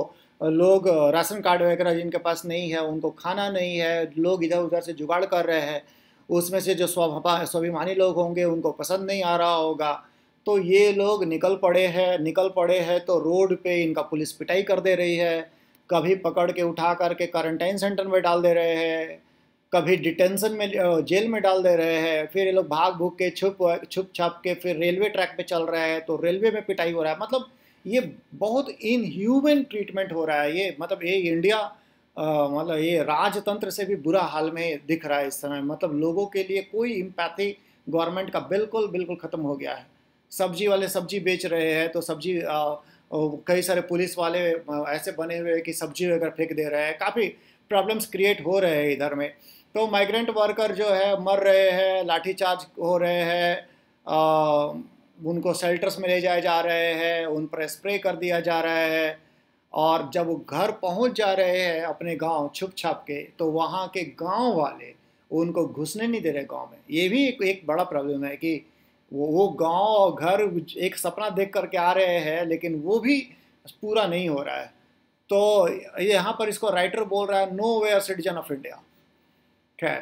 लोग राशन कार्ड वगैरह जिनके पास नहीं है उनको खाना नहीं है लोग इधर उधर से जुगाड़ कर रहे हैं उसमें से जो स्वाभा स्वाभिमानी लोग होंगे उनको पसंद नहीं आ रहा होगा तो ये लोग निकल पड़े हैं निकल पड़े हैं तो रोड पे इनका पुलिस पिटाई कर दे रही है कभी पकड़ के उठा करके क्वारंटाइन सेंटर में डाल दे रहे हैं कभी डिटेंशन में जेल में डाल दे रहे हैं फिर ये लोग भाग भूग के छुप छुप छाप के फिर रेलवे ट्रैक पे चल रहे हैं तो रेलवे में पिटाई हो रहा है मतलब ये बहुत इनह्यूमन ट्रीटमेंट हो रहा है ये मतलब ये इंडिया मतलब ये राजतंत्र से भी बुरा हाल में दिख रहा है इस समय मतलब लोगों के लिए कोई इम्पैथी गवर्नमेंट का बिल्कुल बिल्कुल ख़त्म हो गया है सब्जी वाले सब्जी बेच रहे हैं तो सब्जी कई सारे पुलिस वाले ऐसे बने हुए हैं कि सब्जी वगैरह फेंक दे रहे हैं काफ़ी प्रॉब्लम्स क्रिएट हो रहे हैं इधर में तो माइग्रेंट वर्कर जो है मर रहे हैं लाठीचार्ज हो रहे हैं उनको शेल्टर्स में ले जाए जा रहे हैं उन पर स्प्रे कर दिया जा रहा है और जब वो घर पहुंच जा रहे हैं अपने गांव छुप छाप के तो वहाँ के गांव वाले उनको घुसने नहीं दे रहे गांव में ये भी एक, एक बड़ा प्रॉब्लम है कि वो वो गाँव और घर एक सपना देख करके आ रहे हैं लेकिन वो भी पूरा नहीं हो रहा है तो यहाँ पर इसको राइटर बोल रहा है no way citizen of India खैर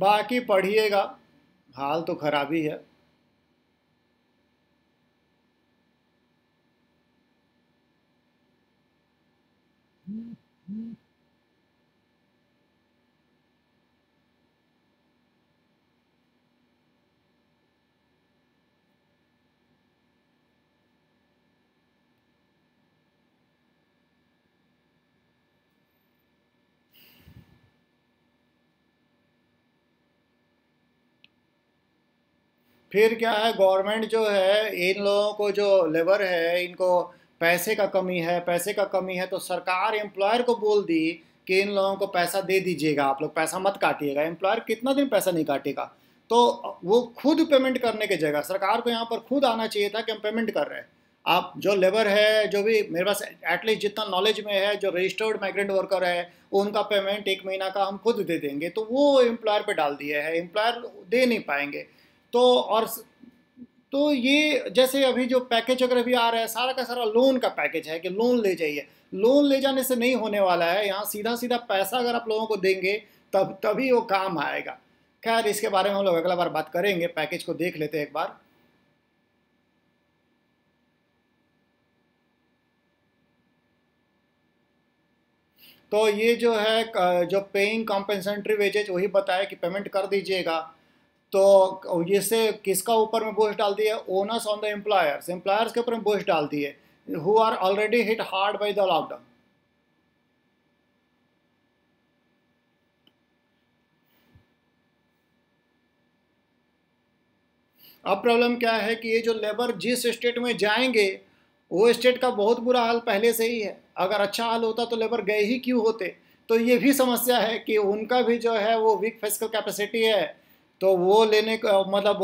बाकी पढ़िएगा हाल तो खराबी है फिर क्या है गवर्नमेंट जो है इन लोगों को जो लेबर है इनको पैसे का कमी है पैसे का कमी है तो सरकार एम्प्लॉयर को बोल दी कि इन लोगों को पैसा दे दीजिएगा आप लोग पैसा मत काटिएगा एम्प्लॉयर कितना दिन पैसा नहीं काटेगा तो वो खुद पेमेंट करने की जगह सरकार को यहाँ पर खुद आना चाहिए था कि हम पेमेंट कर रहे हैं आप जो लेबर है जो भी मेरे पास एटलीस्ट जितना नॉलेज में है जो रजिस्टर्ड माइग्रेंट वर्कर है उनका पेमेंट एक महीना का हम खुद दे देंगे तो वो एम्प्लॉयर पे डाल दिया है एम्प्लॉयर दे नहीं पाएंगे तो और तो ये जैसे अभी जो पैकेज अगर अभी आ रहा है सारा का सारा लोन का पैकेज है कि लोन ले जाइए लोन ले जाने से नहीं होने वाला है यहाँ सीधा सीधा पैसा अगर आप लोगों को देंगे तब तभी वो काम आएगा खैर इसके बारे में हम लोग अगला बार बात करेंगे पैकेज को देख लेते हैं एक बार तो ये जो है जो पेइंग कॉम्पेंसेंट्री वेजेज वही बताया कि पेमेंट कर दीजिएगा तो इससे किसका ऊपर में बोझ डाल दिया onus on the employers employers के ऊपर में बोझ डाल दिए who are already hit hard by the lockdown अब प्रॉब्लम क्या है कि ये जो लेबर जिस स्टेट में जाएंगे वो स्टेट का बहुत बुरा हाल पहले से ही है अगर अच्छा हाल होता तो लेबर गए ही क्यों होते तो ये भी समस्या है कि उनका भी जो है वो वीक फिजिकल कैपेसिटी है तो वो लेने का मतलब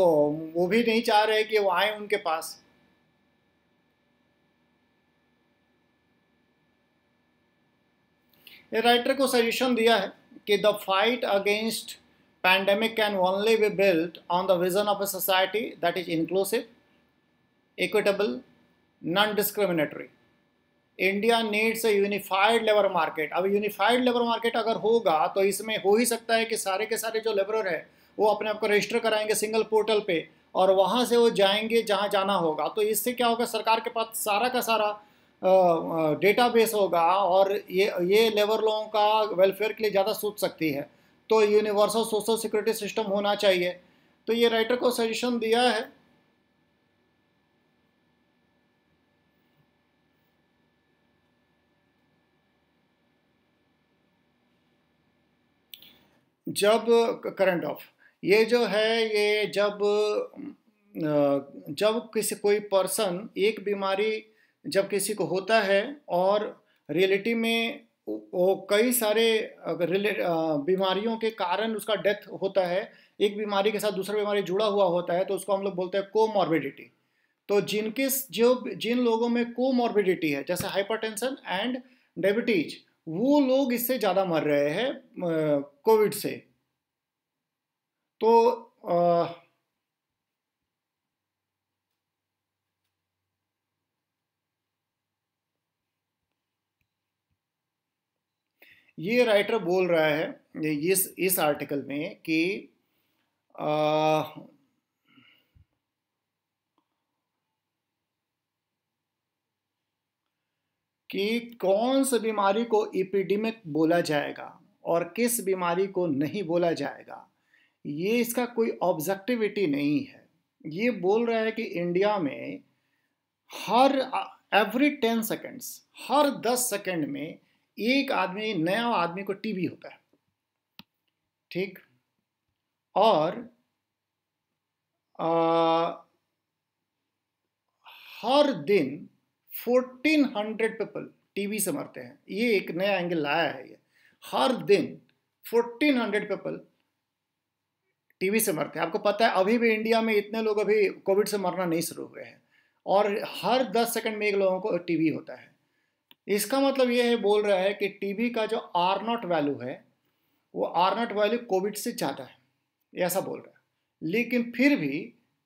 वो भी नहीं चाह रहे कि वो आए उनके पास ये राइटर को सजेशन दिया है कि the fight against pandemic can only be built on the vision of a society that is inclusive equitable non discriminatory India needs a unified labour market अब यूनिफाइड लेबर मार्केट अगर होगा तो इसमें हो ही सकता है कि सारे के सारे जो लेबर है वो अपने आप को रजिस्टर कराएंगे सिंगल पोर्टल पे और वहाँ से वो जाएंगे जहाँ जाना होगा तो इससे क्या होगा सरकार के पास सारा का सारा बेस होगा और ये ये लेबर लोगों का वेलफेयर के लिए ज़्यादा सोच सकती है तो यूनिवर्सल सोशल सिक्योरिटी सिस्टम होना चाहिए तो ये राइटर को सजेशन दिया है जब करंट ऑफ ये जो है ये जब जब किसी कोई पर्सन एक बीमारी जब किसी को होता है और रियलिटी में वो कई सारे बीमारियों के कारण उसका डेथ होता है एक बीमारी के साथ दूसरा बीमारी जुड़ा हुआ होता है तो उसको हम लोग बोलते हैं कोमॉर्बिडिटी तो जिनके जो जिन लोगों में कोमॉर्बिडिटी है जैसे हाइपरटेंशन एंड डायबिटीज वो लोग इससे ज़्यादा मर रहे हैं कोविड से तो आ, ये राइटर बोल रहा है इस इस आर्टिकल में कि आ, कि कौन सी बीमारी को इपिडेमिक बोला जाएगा और किस बीमारी को नहीं बोला जाएगा ये इसका कोई ऑब्जेक्टिविटी नहीं है ये बोल रहा है कि इंडिया में हर एवरी टेन सेकेंड्स हर दस सेकेंड में एक आदमी नया आदमी को टीबी होता है ठीक और आ, हर दिन 1400 पीपल टीबी से मरते हैं ये एक नया एंगल लाया है ये हर दिन 1400 पीपल टीवी से मरते हैं आपको पता है अभी भी इंडिया में इतने लोग अभी कोविड से मरना नहीं शुरू हुए हैं और हर दस सेकंड में एक लोगों को टीबी होता है इसका मतलब ये है बोल रहा है कि टीबी का जो आर नॉट वैल्यू है वो आर नॉट वैल्यू कोविड से ज़्यादा है ऐसा बोल रहा है लेकिन फिर भी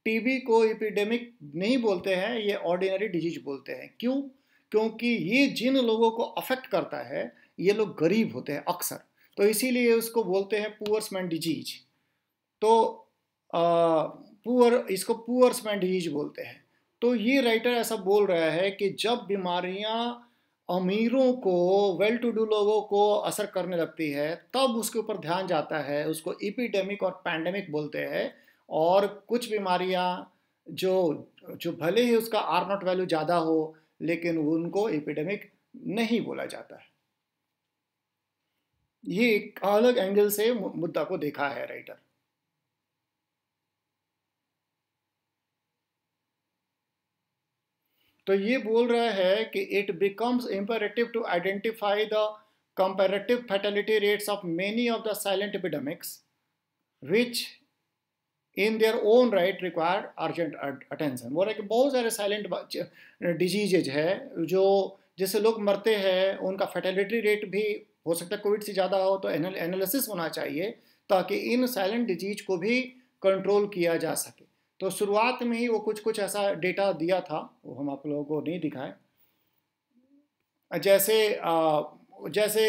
टीबी को एपिडेमिक नहीं बोलते हैं ये ऑर्डिनरी डिजीज बोलते हैं क्यों क्योंकि ये जिन लोगों को अफेक्ट करता है ये लोग गरीब होते हैं अक्सर तो इसीलिए उसको बोलते हैं पुअर्समैन डिजीज़ तो पुअर इसको में डिजीज बोलते हैं तो ये राइटर ऐसा बोल रहा है कि जब बीमारियां अमीरों को वेल टू डू लोगों को असर करने लगती है तब उसके ऊपर ध्यान जाता है उसको इपिडेमिक और पैंडेमिक बोलते हैं और कुछ बीमारियां जो जो भले ही उसका आर नॉट वैल्यू ज़्यादा हो लेकिन उनको एपिडेमिक नहीं बोला जाता है ये एक अलग एंगल से मुद्दा को देखा है राइटर तो ये बोल रहा है कि it becomes imperative to identify the comparative fatality rates of many of the silent epidemics which in their own right required urgent attention बोल रहा है कि बहुत सारे साइलेंट डिजीजेज है जो जैसे लोग मरते हैं उनका फैटेलिटी रेट भी हो सकता है कोविड से ज़्यादा हो तो एनालिसिस होना चाहिए ताकि इन साइलेंट डिजीज को भी कंट्रोल किया जा सके तो शुरुआत में ही वो कुछ कुछ ऐसा डेटा दिया था वो हम आप लोगों को नहीं दिखाए जैसे जैसे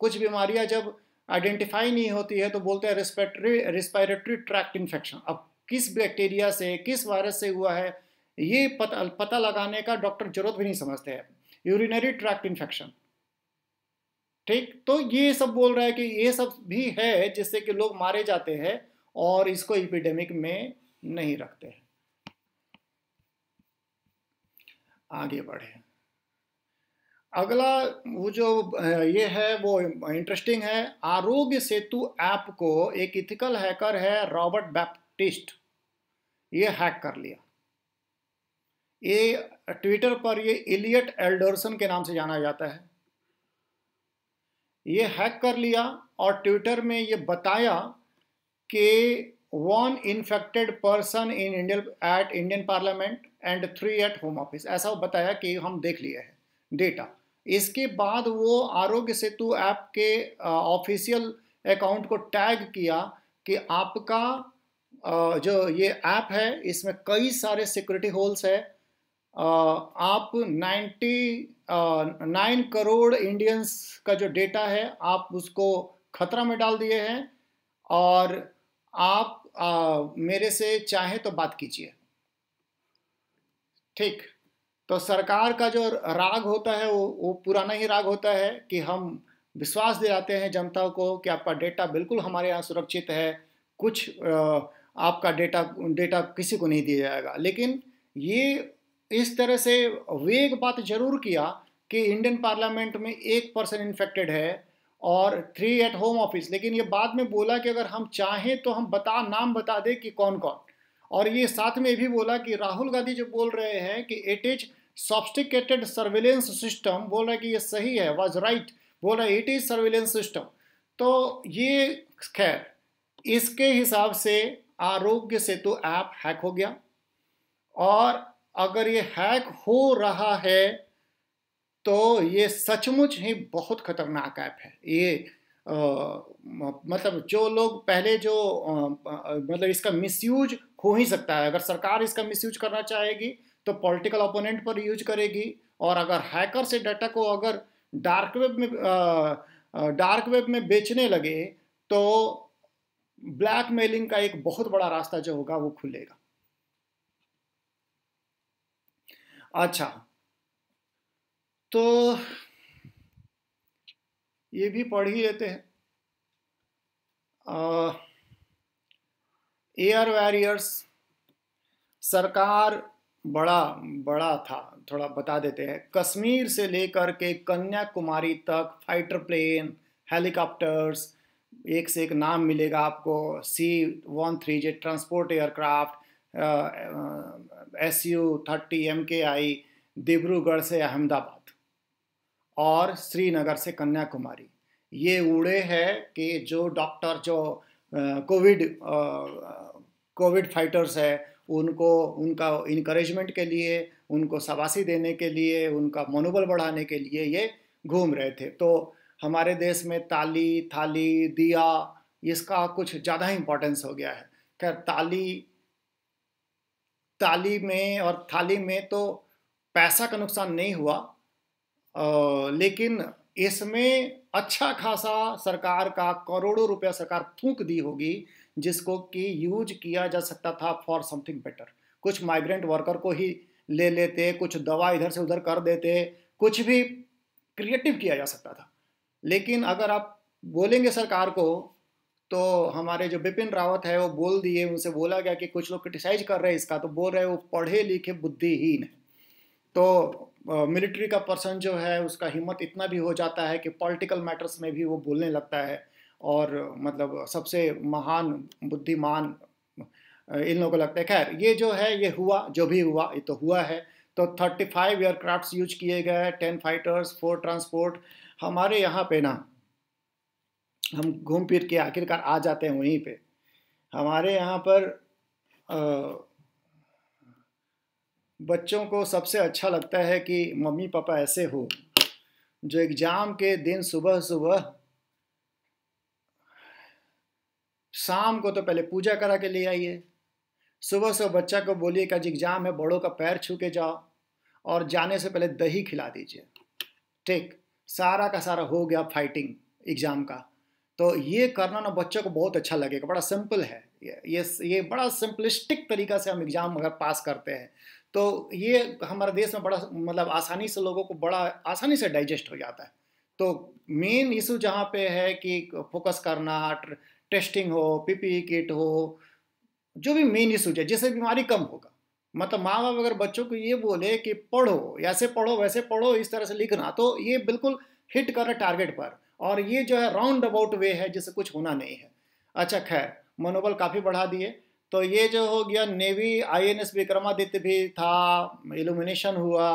कुछ बीमारियां जब आइडेंटिफाई नहीं होती है तो बोलते हैं रेस्पिरेटरी रेस्पिरेटरी ट्रैक्ट इन्फेक्शन अब किस बैक्टीरिया से किस वायरस से हुआ है ये पता पता लगाने का डॉक्टर जरूरत भी नहीं समझते हैं यूरिनरी ट्रैक्ट इन्फेक्शन ठीक तो ये सब बोल रहा है कि ये सब भी है जिससे कि लोग मारे जाते हैं और इसको इपिडेमिक में नहीं रखते हैं आगे बढ़े अगला वो जो ये है वो इंटरेस्टिंग है आरोग्य सेतु ऐप को एक इथिकल हैकर है रॉबर्ट बैप्टिस्ट ये हैक कर लिया ये ट्विटर पर ये इलियट एल्डरसन के नाम से जाना जाता है ये हैक कर लिया और ट्विटर में ये बताया कि one infected person in Indian at Indian parliament and three at home office ऐसा वो बताया कि हम देख लिए हैं डेटा इसके बाद वो आरोग्य सेतु ऐप के ऑफिशियल अकाउंट को टैग किया कि आपका आ, जो ये ऐप है इसमें कई सारे सिक्योरिटी होल्स है आ, आप नाइन्टी नाइन करोड़ इंडियंस का जो डेटा है आप उसको खतरा में डाल दिए हैं और आप आ, मेरे से चाहे तो बात कीजिए ठीक तो सरकार का जो राग होता है वो वो पुराना ही राग होता है कि हम विश्वास दिलाते हैं जनता को कि आपका डेटा बिल्कुल हमारे यहाँ सुरक्षित है कुछ आ, आपका डेटा डेटा किसी को नहीं दिया जाएगा लेकिन ये इस तरह से वेग बात जरूर किया कि इंडियन पार्लियामेंट में एक परसेंट इन्फेक्टेड है और थ्री एट होम ऑफिस लेकिन ये बाद में बोला कि अगर हम चाहें तो हम बता नाम बता दें कि कौन कौन और ये साथ में भी बोला कि राहुल गांधी जो बोल रहे हैं कि it is sophisticated surveillance system बोल रहा है कि ये सही है वॉज राइट बोल रहा है इट इज सर्विलेंस सिस्टम तो ये खैर इसके हिसाब से आरोग्य सेतु ऐप हैक हो गया और अगर ये हैक हो रहा है तो ये सचमुच ही बहुत खतरनाक ऐप है ये आ, मतलब जो लोग पहले जो आ, मतलब इसका मिसयूज हो ही सकता है अगर सरकार इसका मिसयूज करना चाहेगी तो पॉलिटिकल ओपोनेंट पर यूज करेगी और अगर हैकर से डाटा को अगर डार्क वेब में डार्क वेब में बेचने लगे तो ब्लैक मेलिंग का एक बहुत बड़ा रास्ता जो होगा वो खुलेगा अच्छा तो ये भी पढ़ ही लेते हैं एयर वैरियर्स सरकार बड़ा बड़ा था थोड़ा बता देते हैं कश्मीर से लेकर के कन्याकुमारी तक फाइटर प्लेन हेलीकॉप्टर्स एक से एक नाम मिलेगा आपको C one three J transport aircraft S U thirty M K I Dibrugarh से अहमदाबाद और श्रीनगर से कन्याकुमारी ये उड़े हैं कि जो डॉक्टर जो कोविड कोविड फाइटर्स है उनको उनका इनक्रेजमेंट के लिए उनको शाबाशी देने के लिए उनका मनोबल बढ़ाने के लिए ये घूम रहे थे तो हमारे देश में ताली थाली दिया इसका कुछ ज़्यादा इम्पोर्टेंस हो गया है खैर ताली ताली में और थाली में तो पैसा का नुकसान नहीं हुआ लेकिन इसमें अच्छा खासा सरकार का करोड़ों रुपया सरकार फूंक दी होगी जिसको कि यूज किया जा सकता था फॉर समथिंग बेटर कुछ माइग्रेंट वर्कर को ही ले लेते कुछ दवा इधर से उधर कर देते कुछ भी क्रिएटिव किया जा सकता था लेकिन अगर आप बोलेंगे सरकार को तो हमारे जो बिपिन रावत है वो बोल दिए उनसे बोला गया कि कुछ लोग क्रिटिसाइज कर रहे हैं इसका तो बोल रहे हैं वो पढ़े लिखे बुद्धिहीन है तो मिलिट्री का पर्सन जो है उसका हिम्मत इतना भी हो जाता है कि पॉलिटिकल मैटर्स में भी वो बोलने लगता है और मतलब सबसे महान बुद्धिमान इन लोगों को लगता है खैर ये जो है ये हुआ जो भी हुआ ये तो हुआ है तो 35 फाइव एयरक्राफ्ट यूज किए गए टेन फाइटर्स फोर ट्रांसपोर्ट हमारे यहाँ पे ना हम घूम फिर के आखिरकार आ जाते हैं वहीं पे हमारे यहाँ पर आ, बच्चों को सबसे अच्छा लगता है कि मम्मी पापा ऐसे हो जो एग्ज़ाम के दिन सुबह सुबह शाम को तो पहले पूजा करा के ले आइए सुबह सुबह बच्चा को बोलिए कि आज एग्ज़ाम है बड़ों का पैर छू के जाओ और जाने से पहले दही खिला दीजिए ठीक सारा का सारा हो गया फाइटिंग एग्ज़ाम का तो ये करना ना बच्चों को बहुत अच्छा लगेगा बड़ा सिंपल है ये ये बड़ा सिंपलिस्टिक तरीका से हम एग्ज़ाम अगर पास करते हैं तो ये हमारे देश में बड़ा मतलब आसानी से लोगों को बड़ा आसानी से डाइजेस्ट हो जाता है तो मेन इशू जहाँ पे है कि फोकस करना टेस्टिंग हो पीपीई किट e हो जो भी मेन इशू है जिससे बीमारी कम होगा मतलब माँ बाप अगर बच्चों को ये बोले कि पढ़ो ऐसे पढ़ो वैसे पढ़ो इस तरह से लिखना तो ये बिल्कुल हिट कर रहा टारगेट पर और ये जो है राउंड अबाउट वे है जिससे कुछ होना नहीं है अच्छा खैर मनोबल काफ़ी बढ़ा दिए तो ये जो हो गया नेवी आईएनएस विक्रमादित्य भी था इल्यूमिनेशन हुआ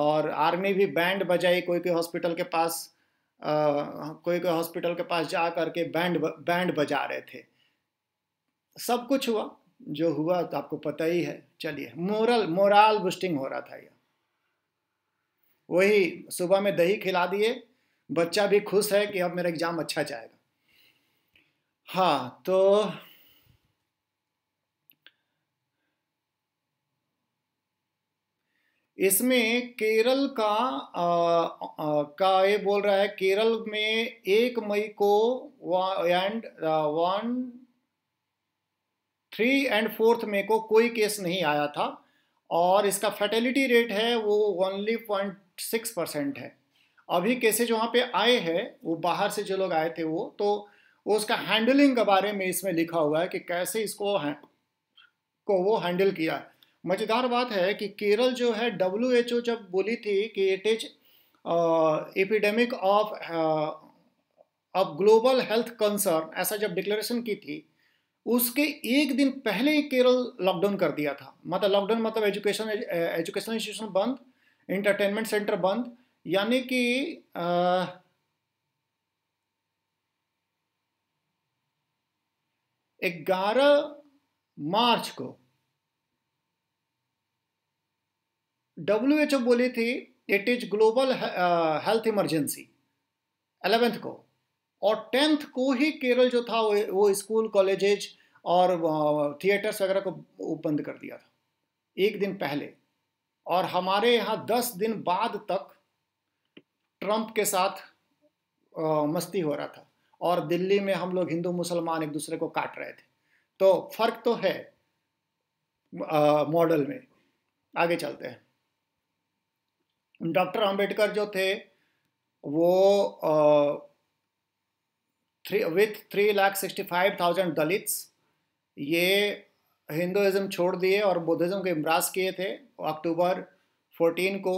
और आर्मी भी बैंड बजाई कोई कोई हॉस्पिटल के पास आ, कोई कोई हॉस्पिटल के पास जा करके बैंड बैंड बजा रहे थे सब कुछ हुआ जो हुआ तो आपको पता ही है चलिए मोरल मोरल बूस्टिंग हो रहा था यह वही सुबह में दही खिला दिए बच्चा भी खुश है कि अब मेरा एग्ज़ाम अच्छा जाएगा हाँ तो इसमें केरल का आ, आ, का ये बोल रहा है केरल में एक मई को and one three and fourth May को कोई केस नहीं आया था और इसका फैटेलिटी रेट है वो ओनली पॉइंट सिक्स परसेंट है अभी केसेज वहाँ पे आए हैं वो बाहर से जो लोग आए थे वो तो उसका हैंडलिंग के बारे में इसमें लिखा हुआ है कि कैसे इसको को वो हैंडल किया है मज़ेदार बात है कि केरल जो है डब्ल्यू जब बोली थी कि it is epidemic of of global health concern ऐसा जब डिक्लेरेशन की थी उसके एक दिन पहले ही केरल लॉकडाउन कर दिया था मतलब लॉकडाउन मतलब एजुकेशन एजुकेशन इंस्टीट्यूशन बंद इंटरटेनमेंट सेंटर बंद यानी कि ग्यारह मार्च को डब्ल्यू एच ओ बोली थी it is global health emergency eleventh को और टेंथ को ही केरल जो था वो, स्कूल कॉलेजेज और थिएटर्स uh, वगैरह को बंद कर दिया था एक दिन पहले और हमारे यहाँ दस दिन बाद तक ट्रंप के साथ आ, uh, मस्ती हो रहा था और दिल्ली में हम लोग हिंदू मुसलमान एक दूसरे को काट रहे थे तो फर्क तो है मॉडल uh, में आगे चलते हैं डॉक्टर अंबेडकर जो थे वो three with three lakh sixty five thousand Dalits ये हिंदुज़म छोड़ दिए और बुद्धिज़्म को इम्राज किए थे अक्टूबर फोर्टीन को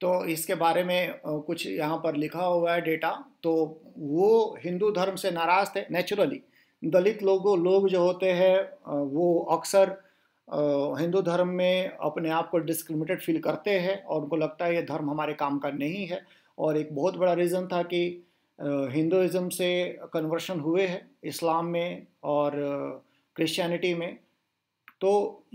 तो इसके बारे में कुछ यहाँ पर लिखा हुआ है डेटा तो वो हिंदू धर्म से नाराज़ थे नेचुरली दलित लोगों लोग जो होते हैं वो अक्सर हिंदू धर्म में अपने आप को डिस्क्रिमिनेटेड फील करते हैं और उनको लगता है ये धर्म हमारे काम का नहीं है और एक बहुत बड़ा रीज़न था कि हिंदुज़म से कन्वर्शन हुए हैं इस्लाम में और क्रिश्चियनिटी में तो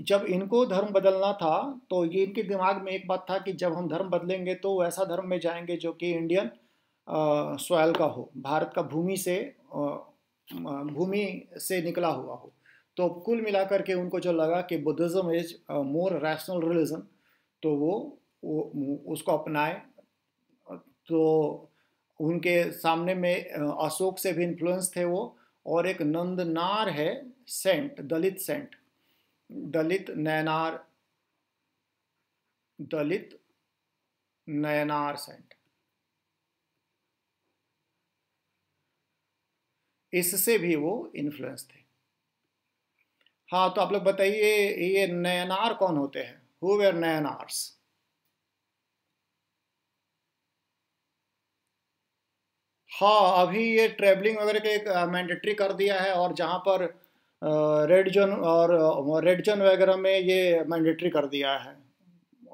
जब इनको धर्म बदलना था तो ये इनके दिमाग में एक बात था कि जब हम धर्म बदलेंगे तो ऐसा धर्म में जाएंगे जो कि इंडियन सॉयल का हो भारत का भूमि से भूमि से निकला हुआ हो तो कुल मिलाकर के उनको जो लगा कि Buddhism is more rational religion तो वो, वो उसको अपनाए तो उनके सामने में अशोक से भी इन्फ्लुएंस थे वो और एक नंदनार है saint Dalit saint Dalit Nayanar Dalit Nayanar saint इससे भी वो इन्फ्लुएंस थे हाँ तो आप लोग बताइए ये नयनार कौन होते हैं हु वेर नयनार्स हाँ अभी ये ट्रेवलिंग वगैरह के मैंडेटरी कर दिया है और जहाँ पर रेड जोन और रेड जोन वगैरह में ये मैंडेटरी कर दिया है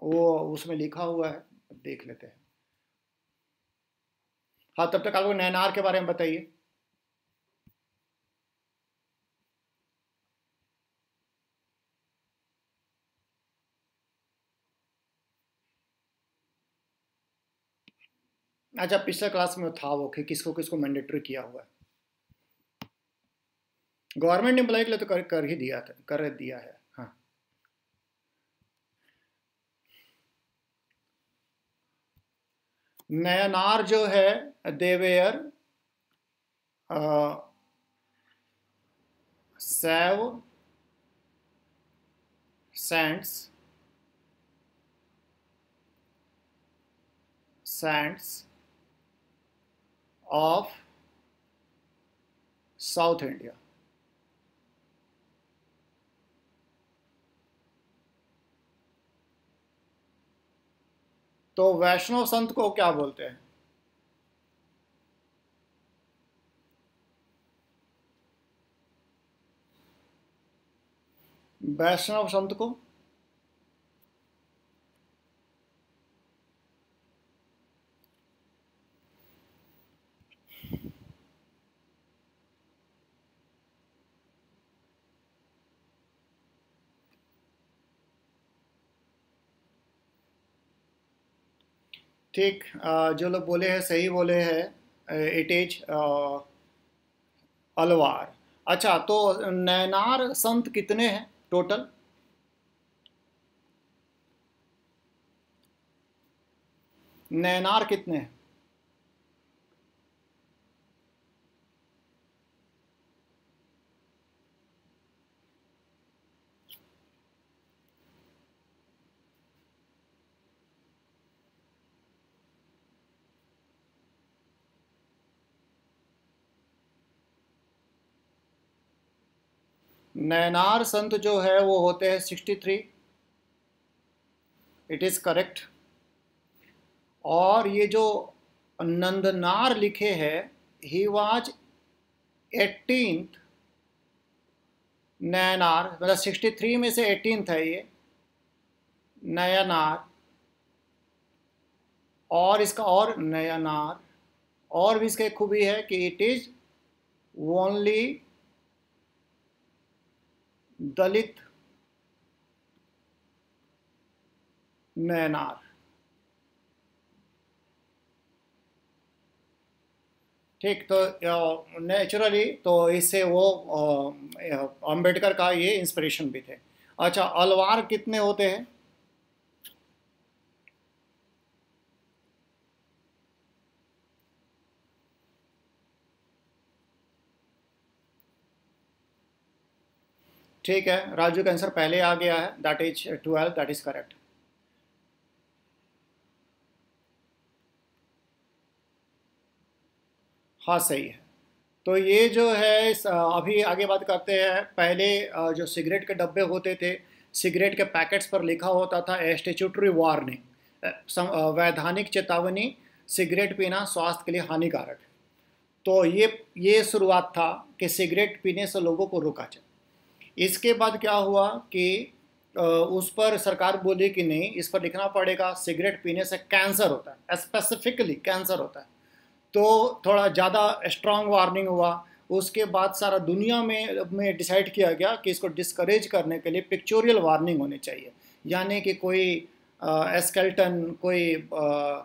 वो उसमें लिखा हुआ है देख लेते हैं हाँ तब तक आपको नैनार के बारे में बताइए अच्छा पिछले क्लास में था वो कि किसको किसको मैंडेटरी किया हुआ है गवर्नमेंट एम्प्लॉय के लिए तो कर कर ही दिया था कर दिया है हाँ नयनार जो है they were save saints sands of South India. तो वैष्णव संत को क्या बोलते हैं वैष्णव संत को ठीक जो लोग बोले हैं सही बोले हैं इट इज अलवार अच्छा तो नैनार संत कितने हैं टोटल नैनार कितने हैं नैनार संत जो है वो होते हैं sixty three it is correct और ये जो नंदनार लिखे है ही वाज एटीन नयनार मतलब सिक्सटी थ्री में से एटीन है ये नयनार और इसका और नयनार और भी इसका खूबी है कि it is only Dalit Nayanar ठीक तो नेचुरली तो इससे वो अंबेडकर का ये इंस्पिरेशन भी थे अच्छा अलवार कितने होते हैं ठीक है राजू का आंसर पहले आ गया है that is twelve that is correct हाँ सही है तो ये जो है अभी आगे बात करते हैं पहले जो सिगरेट के डब्बे होते थे सिगरेट के पैकेट्स पर लिखा होता था एस्टिट्यूटरी वार्निंग वैधानिक चेतावनी सिगरेट पीना स्वास्थ्य के लिए हानिकारक तो ये ये शुरुआत था कि सिगरेट पीने से लोगों को रोका जाए इसके बाद क्या हुआ कि उस पर सरकार बोली कि नहीं इस पर लिखना पड़ेगा सिगरेट पीने से कैंसर होता है स्पेसिफिकली कैंसर होता है तो थोड़ा ज़्यादा स्ट्रांग वार्निंग हुआ उसके बाद सारा दुनिया में में डिसाइड किया गया कि इसको डिस्करेज करने के लिए पिक्चोरियल वार्निंग होनी चाहिए यानी कि कोई एस्केल्टन कोई आ,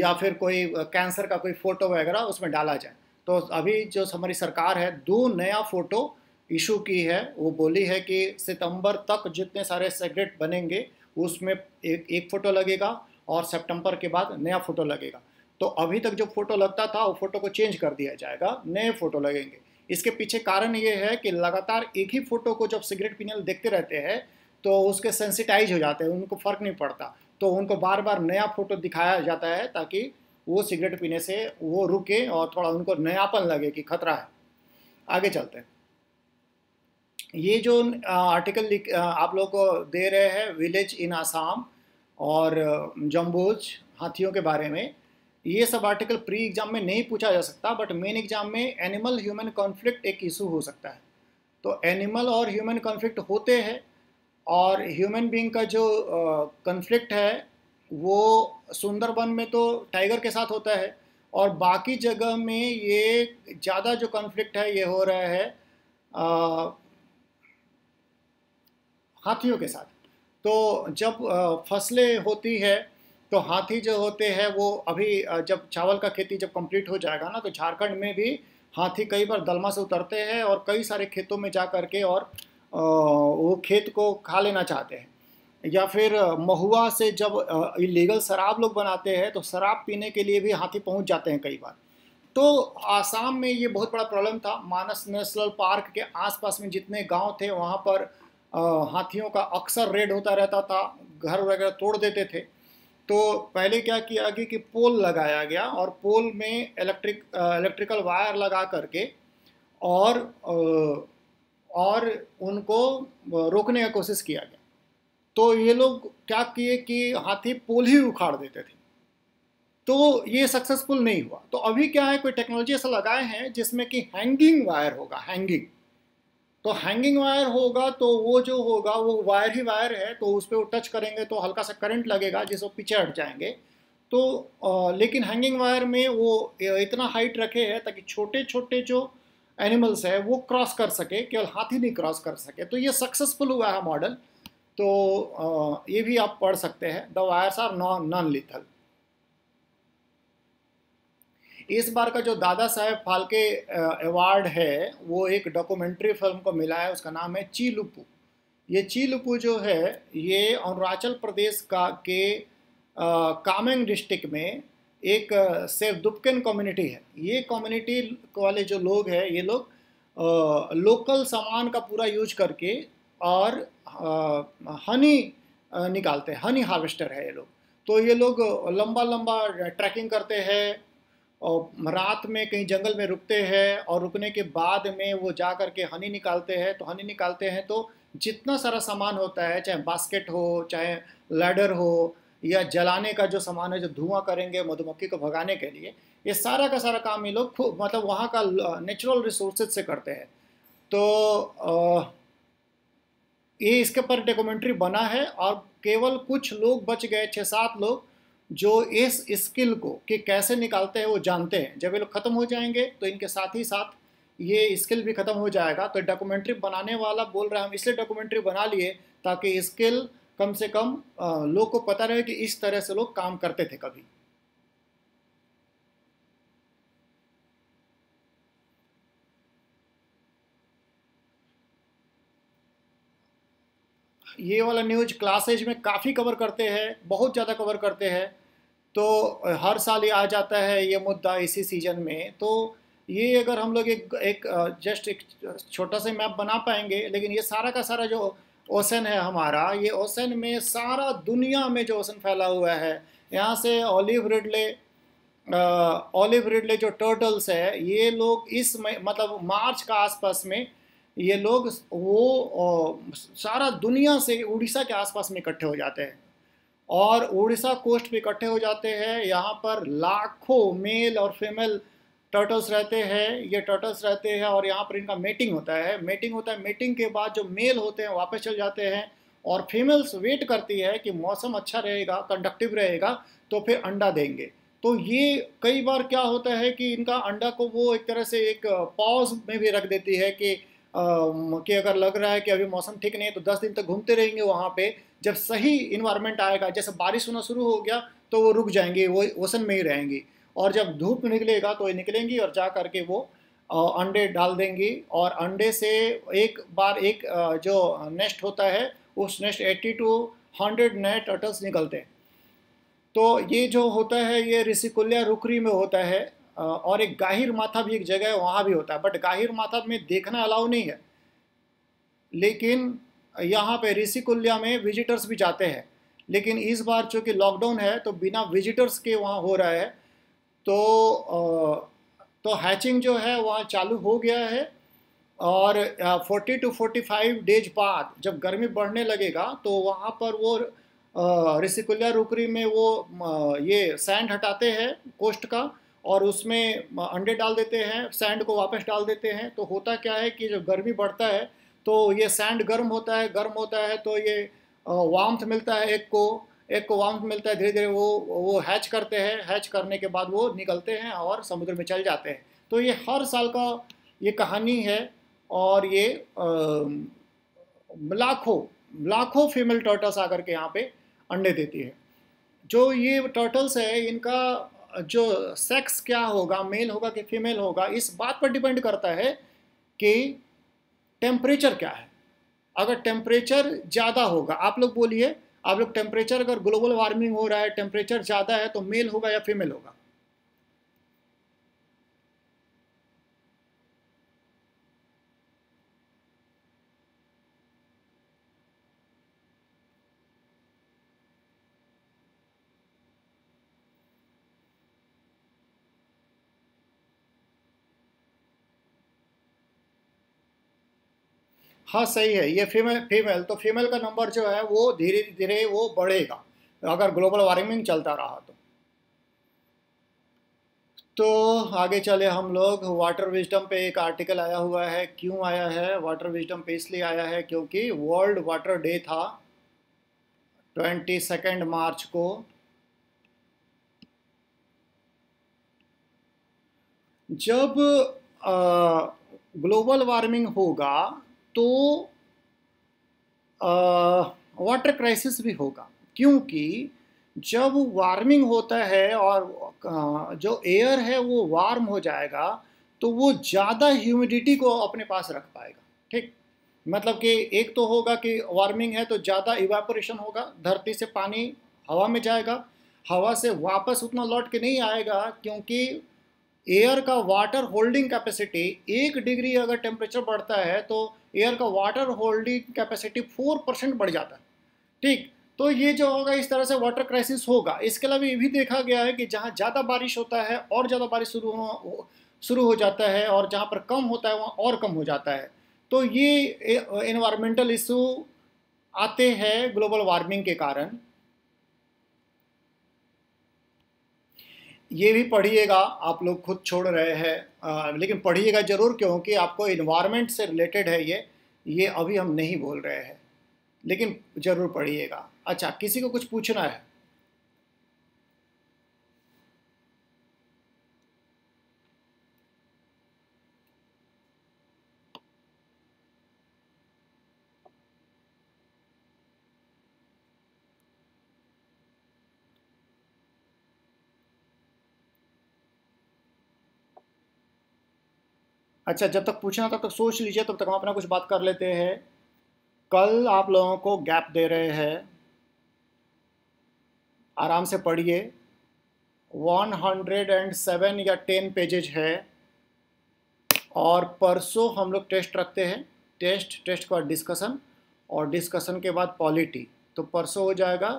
या फिर कोई कैंसर का कोई फ़ोटो वगैरह उसमें डाला जाए तो अभी जो हमारी सरकार है दो नया फ़ोटो इशू की है वो बोली है कि सितंबर तक जितने सारे सिगरेट बनेंगे उसमें एक एक फ़ोटो लगेगा और सितंबर के बाद नया फ़ोटो लगेगा तो अभी तक जो फ़ोटो लगता था वो फ़ोटो को चेंज कर दिया जाएगा नए फ़ोटो लगेंगे इसके पीछे कारण ये है कि लगातार एक ही फ़ोटो को जब सिगरेट पीने देखते रहते हैं तो उसके सेंसिटाइज हो जाते हैं उनको फ़र्क नहीं पड़ता तो उनको बार बार नया फ़ोटो दिखाया जाता है ताकि वो सिगरेट पीने से वो रुके और थोड़ा उनको नयापन लगे कि खतरा है आगे चलते हैं ये जो आर्टिकल आप लोग को दे रहे हैं विलेज इन आसाम और जम्बोज हाथियों के बारे में ये सब आर्टिकल प्री एग्ज़ाम में नहीं पूछा जा सकता बट मेन एग्ज़ाम में एनिमल ह्यूमन कॉन्फ्लिक्ट एक इशू हो सकता है तो एनिमल और ह्यूमन कॉन्फ्लिक्ट होते हैं और ह्यूमन बींग का जो कन्फ्लिक्ट है वो सुंदरबन में तो टाइगर के साथ होता है और बाकी जगह में ये ज़्यादा जो कन्फ्लिक्ट है ये हो रहा है हाथियों के साथ तो जब फसलें होती है तो हाथी जो होते हैं वो अभी जब चावल का खेती जब कंप्लीट हो जाएगा ना तो झारखंड में भी हाथी कई बार दलमा से उतरते हैं और कई सारे खेतों में जा करके और वो खेत को खा लेना चाहते हैं या फिर महुआ से जब इलीगल शराब लोग बनाते हैं तो शराब पीने के लिए भी हाथी पहुंच जाते हैं कई बार तो आसाम में ये बहुत बड़ा प्रॉब्लम था मानस नेशनल पार्क के आसपास में जितने गांव थे वहाँ पर हाथियों का अक्सर रेड होता रहता था घर वगैरह तोड़ देते थे तो पहले क्या किया गया कि पोल लगाया गया और पोल में इलेक्ट्रिक इलेक्ट्रिकल वायर लगा करके और और उनको रोकने का कोशिश किया गया तो ये लोग क्या किए कि हाथी पोल ही उखाड़ देते थे तो ये सक्सेसफुल नहीं हुआ तो अभी क्या है कोई टेक्नोलॉजी ऐसा लगाए हैं जिसमें कि हैंगिंग वायर होगा हैंगिंग तो हैंगिंग वायर होगा तो वो जो होगा वो वायर ही वायर है तो उस पर वो टच करेंगे तो हल्का सा करंट लगेगा जिससे पीछे हट जाएंगे तो आ, लेकिन हैंगिंग वायर में वो इतना हाइट रखे है ताकि छोटे छोटे जो एनिमल्स है वो क्रॉस कर सके केवल हाथी नहीं क्रॉस कर सके तो ये सक्सेसफुल हुआ है मॉडल तो आ, ये भी आप पढ़ सकते हैं the wires are non non lethal इस बार का जो दादा साहेब फालके अवार्ड है वो एक डॉक्यूमेंट्री फिल्म को मिला है उसका नाम है चीलुपू ये चीलुपू जो है ये अरुणाचल प्रदेश का के कामेंग डिस्ट्रिक्ट में एक सेवदुपकिन कम्युनिटी है ये कम्युनिटी वाले जो लोग हैं ये लोग आ, लोकल सामान का पूरा यूज करके और आ, हनी निकालते हैं हनी हार्वेस्टर है ये लोग तो ये लोग लंबा लंबा ट्रैकिंग करते हैं और रात में कहीं जंगल में रुकते हैं और रुकने के बाद में वो जा कर के हनी निकालते हैं तो हनी निकालते हैं तो जितना सारा सामान होता है चाहे बास्केट हो चाहे लैडर हो या जलाने का जो सामान है जो धुआं करेंगे मधुमक्खी को भगाने के लिए ये सारा का सारा काम ये लोग खूब मतलब वहाँ का नेचुरल रिसोर्सेज से करते हैं तो ये इसके पर डॉक्यूमेंट्री बना है और केवल कुछ लोग बच गए छः सात लोग जो इस स्किल को कि कैसे निकालते हैं वो जानते हैं जब ये लोग ख़त्म हो जाएंगे तो इनके साथ ही साथ ये स्किल भी ख़त्म हो जाएगा तो डॉक्यूमेंट्री बनाने वाला बोल रहा है हम इसलिए डॉक्यूमेंट्री बना लिए ताकि स्किल कम से कम लोग को पता रहे कि इस तरह से लोग काम करते थे कभी ये वाला न्यूज क्लासेज में काफ़ी कवर करते हैं बहुत ज़्यादा कवर करते हैं तो हर साल ये आ जाता है ये मुद्दा इसी सीजन में तो ये अगर हम लोग एक एक जस्ट एक छोटा सा मैप बना पाएंगे लेकिन ये सारा का सारा जो ओसन है हमारा ये ओसन में सारा दुनिया में जो ओसन फैला हुआ है यहाँ से ऑलिव रिडले ऑलिव रिडले जो टर्टल्स है ये लोग इस मतलब मार्च का आसपास में ये लोग वो सारा दुनिया से उड़ीसा के आसपास में इकट्ठे हो जाते हैं और उड़ीसा कोस्ट पे इकट्ठे हो जाते हैं यहाँ पर लाखों मेल और फीमेल टर्टल्स रहते हैं ये टर्टल्स रहते हैं और यहाँ पर इनका मेटिंग होता है मेटिंग होता है मेटिंग के बाद जो मेल होते हैं वापस चल जाते हैं और फीमेल्स वेट करती है कि मौसम अच्छा रहेगा कंडक्टिव रहेगा तो फिर अंडा देंगे तो ये कई बार क्या होता है कि इनका अंडा को वो एक तरह से एक पॉज में भी रख देती है कि कि अगर लग रहा है कि अभी मौसम ठीक नहीं है तो दस दिन तक घूमते रहेंगे वहाँ पर जब सही इन्वायरमेंट आएगा जैसे बारिश होना शुरू हो गया तो वो रुक जाएंगे वो वसन में ही रहेंगी और जब धूप निकलेगा तो ये निकलेंगी और जा करके वो अंडे डाल देंगी और अंडे से एक बार एक जो नेस्ट होता है उस नेस्ट 80 टू 100 नए टर्टल्स निकलते हैं तो ये जो होता है ये ऋषिकुल्या रुकरी में होता है और एक गाहिर माथा भी एक जगह है वहाँ भी होता है बट गाहिर माथा में देखना अलाउ नहीं है लेकिन यहाँ पे ऋषिकुल्या में विजिटर्स भी जाते हैं लेकिन इस बार चूँकि लॉकडाउन है तो बिना विजिटर्स के वहाँ हो रहा है तो तो हैचिंग जो है वहाँ चालू हो गया है और 40 टू 45 डेज बाद जब गर्मी बढ़ने लगेगा तो वहाँ पर वो ऋषिकुल्या रुकरी में वो ये सैंड हटाते हैं कोस्ट का और उसमें अंडे डाल देते हैं सैंड को वापस डाल देते हैं तो होता क्या है कि जब गर्मी बढ़ता है तो ये सैंड गर्म होता है गर्म होता है तो ये वाम्थ मिलता है एक को एक को वाम्थ मिलता है धीरे धीरे वो वो हैच करते हैं हैच करने के बाद वो निकलते हैं और समुद्र में चल जाते हैं तो ये हर साल का ये कहानी है और ये लाखों लाखों फीमेल टर्टल्स आकर के यहाँ पे अंडे देती है जो ये टर्टल्स है इनका जो सेक्स क्या होगा मेल होगा कि फीमेल होगा इस बात पर डिपेंड करता है कि टेम्परेचर क्या है अगर टेम्परेचर ज़्यादा होगा आप लोग बोलिए आप लोग टेम्परेचर अगर ग्लोबल वार्मिंग हो रहा है टेम्परेचर ज़्यादा है तो मेल होगा या फीमेल होगा हाँ सही है ये फीमेल फीमेल तो फीमेल का नंबर जो है वो धीरे धीरे वो बढ़ेगा अगर ग्लोबल वार्मिंग चलता रहा तो तो आगे चले हम लोग वाटर विजडम पे एक आर्टिकल आया हुआ है क्यों आया है वाटर विजडम पे इसलिए आया है क्योंकि वर्ल्ड वाटर डे था ट्वेंटी सेकेंड मार्च को जब ग्लोबल वार्मिंग होगा तो वाटर क्राइसिस भी होगा क्योंकि जब वार्मिंग होता है और जो एयर है वो वार्म हो जाएगा तो वो ज़्यादा ह्यूमिडिटी को अपने पास रख पाएगा ठीक मतलब कि एक तो होगा कि वार्मिंग है तो ज़्यादा इवेपोरेशन होगा धरती से पानी हवा में जाएगा हवा से वापस उतना लौट के नहीं आएगा क्योंकि एयर का वाटर होल्डिंग कैपेसिटी एक डिग्री अगर टेम्परेचर बढ़ता है तो एयर का water holding capacity four percent बढ़ जाता है ठीक तो ये जो होगा इस तरह से वाटर क्राइसिस होगा इसके अलावा ये भी देखा गया है कि जहाँ ज़्यादा बारिश होता है और ज़्यादा बारिश शुरू हो शुरू हो जाता है और जहाँ पर कम होता है वहाँ और कम हो जाता है तो ये इन्वायरमेंटल इशू आते हैं ग्लोबल वार्मिंग के कारण ये भी पढ़िएगा आप लोग खुद छोड़ रहे हैं लेकिन पढ़िएगा ज़रूर क्योंकि आपको इन्वायरमेंट से रिलेटेड है ये ये अभी हम नहीं बोल रहे हैं लेकिन ज़रूर पढ़िएगा अच्छा किसी को कुछ पूछना है अच्छा जब तक पूछना तब तक सोच लीजिए तब तक हम अपना कुछ बात कर लेते हैं कल आप लोगों को गैप दे रहे हैं आराम से पढ़िए 107 या 10 पेजेज है और परसों हम लोग टेस्ट रखते हैं टेस्ट टेस्ट के बाद डिस्कशन और डिस्कशन के बाद पॉलिटी तो परसों हो जाएगा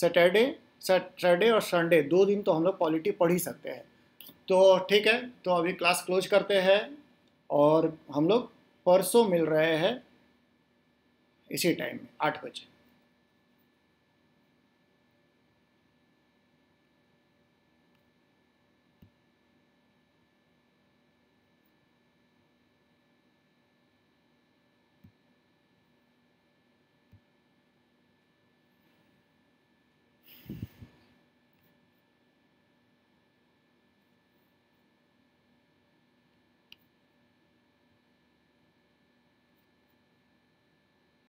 सैटरडे सैटरडे और संडे दो दिन तो हम लोग पॉलिटी पढ़ ही सकते हैं तो ठीक है तो अभी क्लास क्लोज करते हैं और हम लोग परसों मिल रहे हैं इसी टाइम में आठ बजे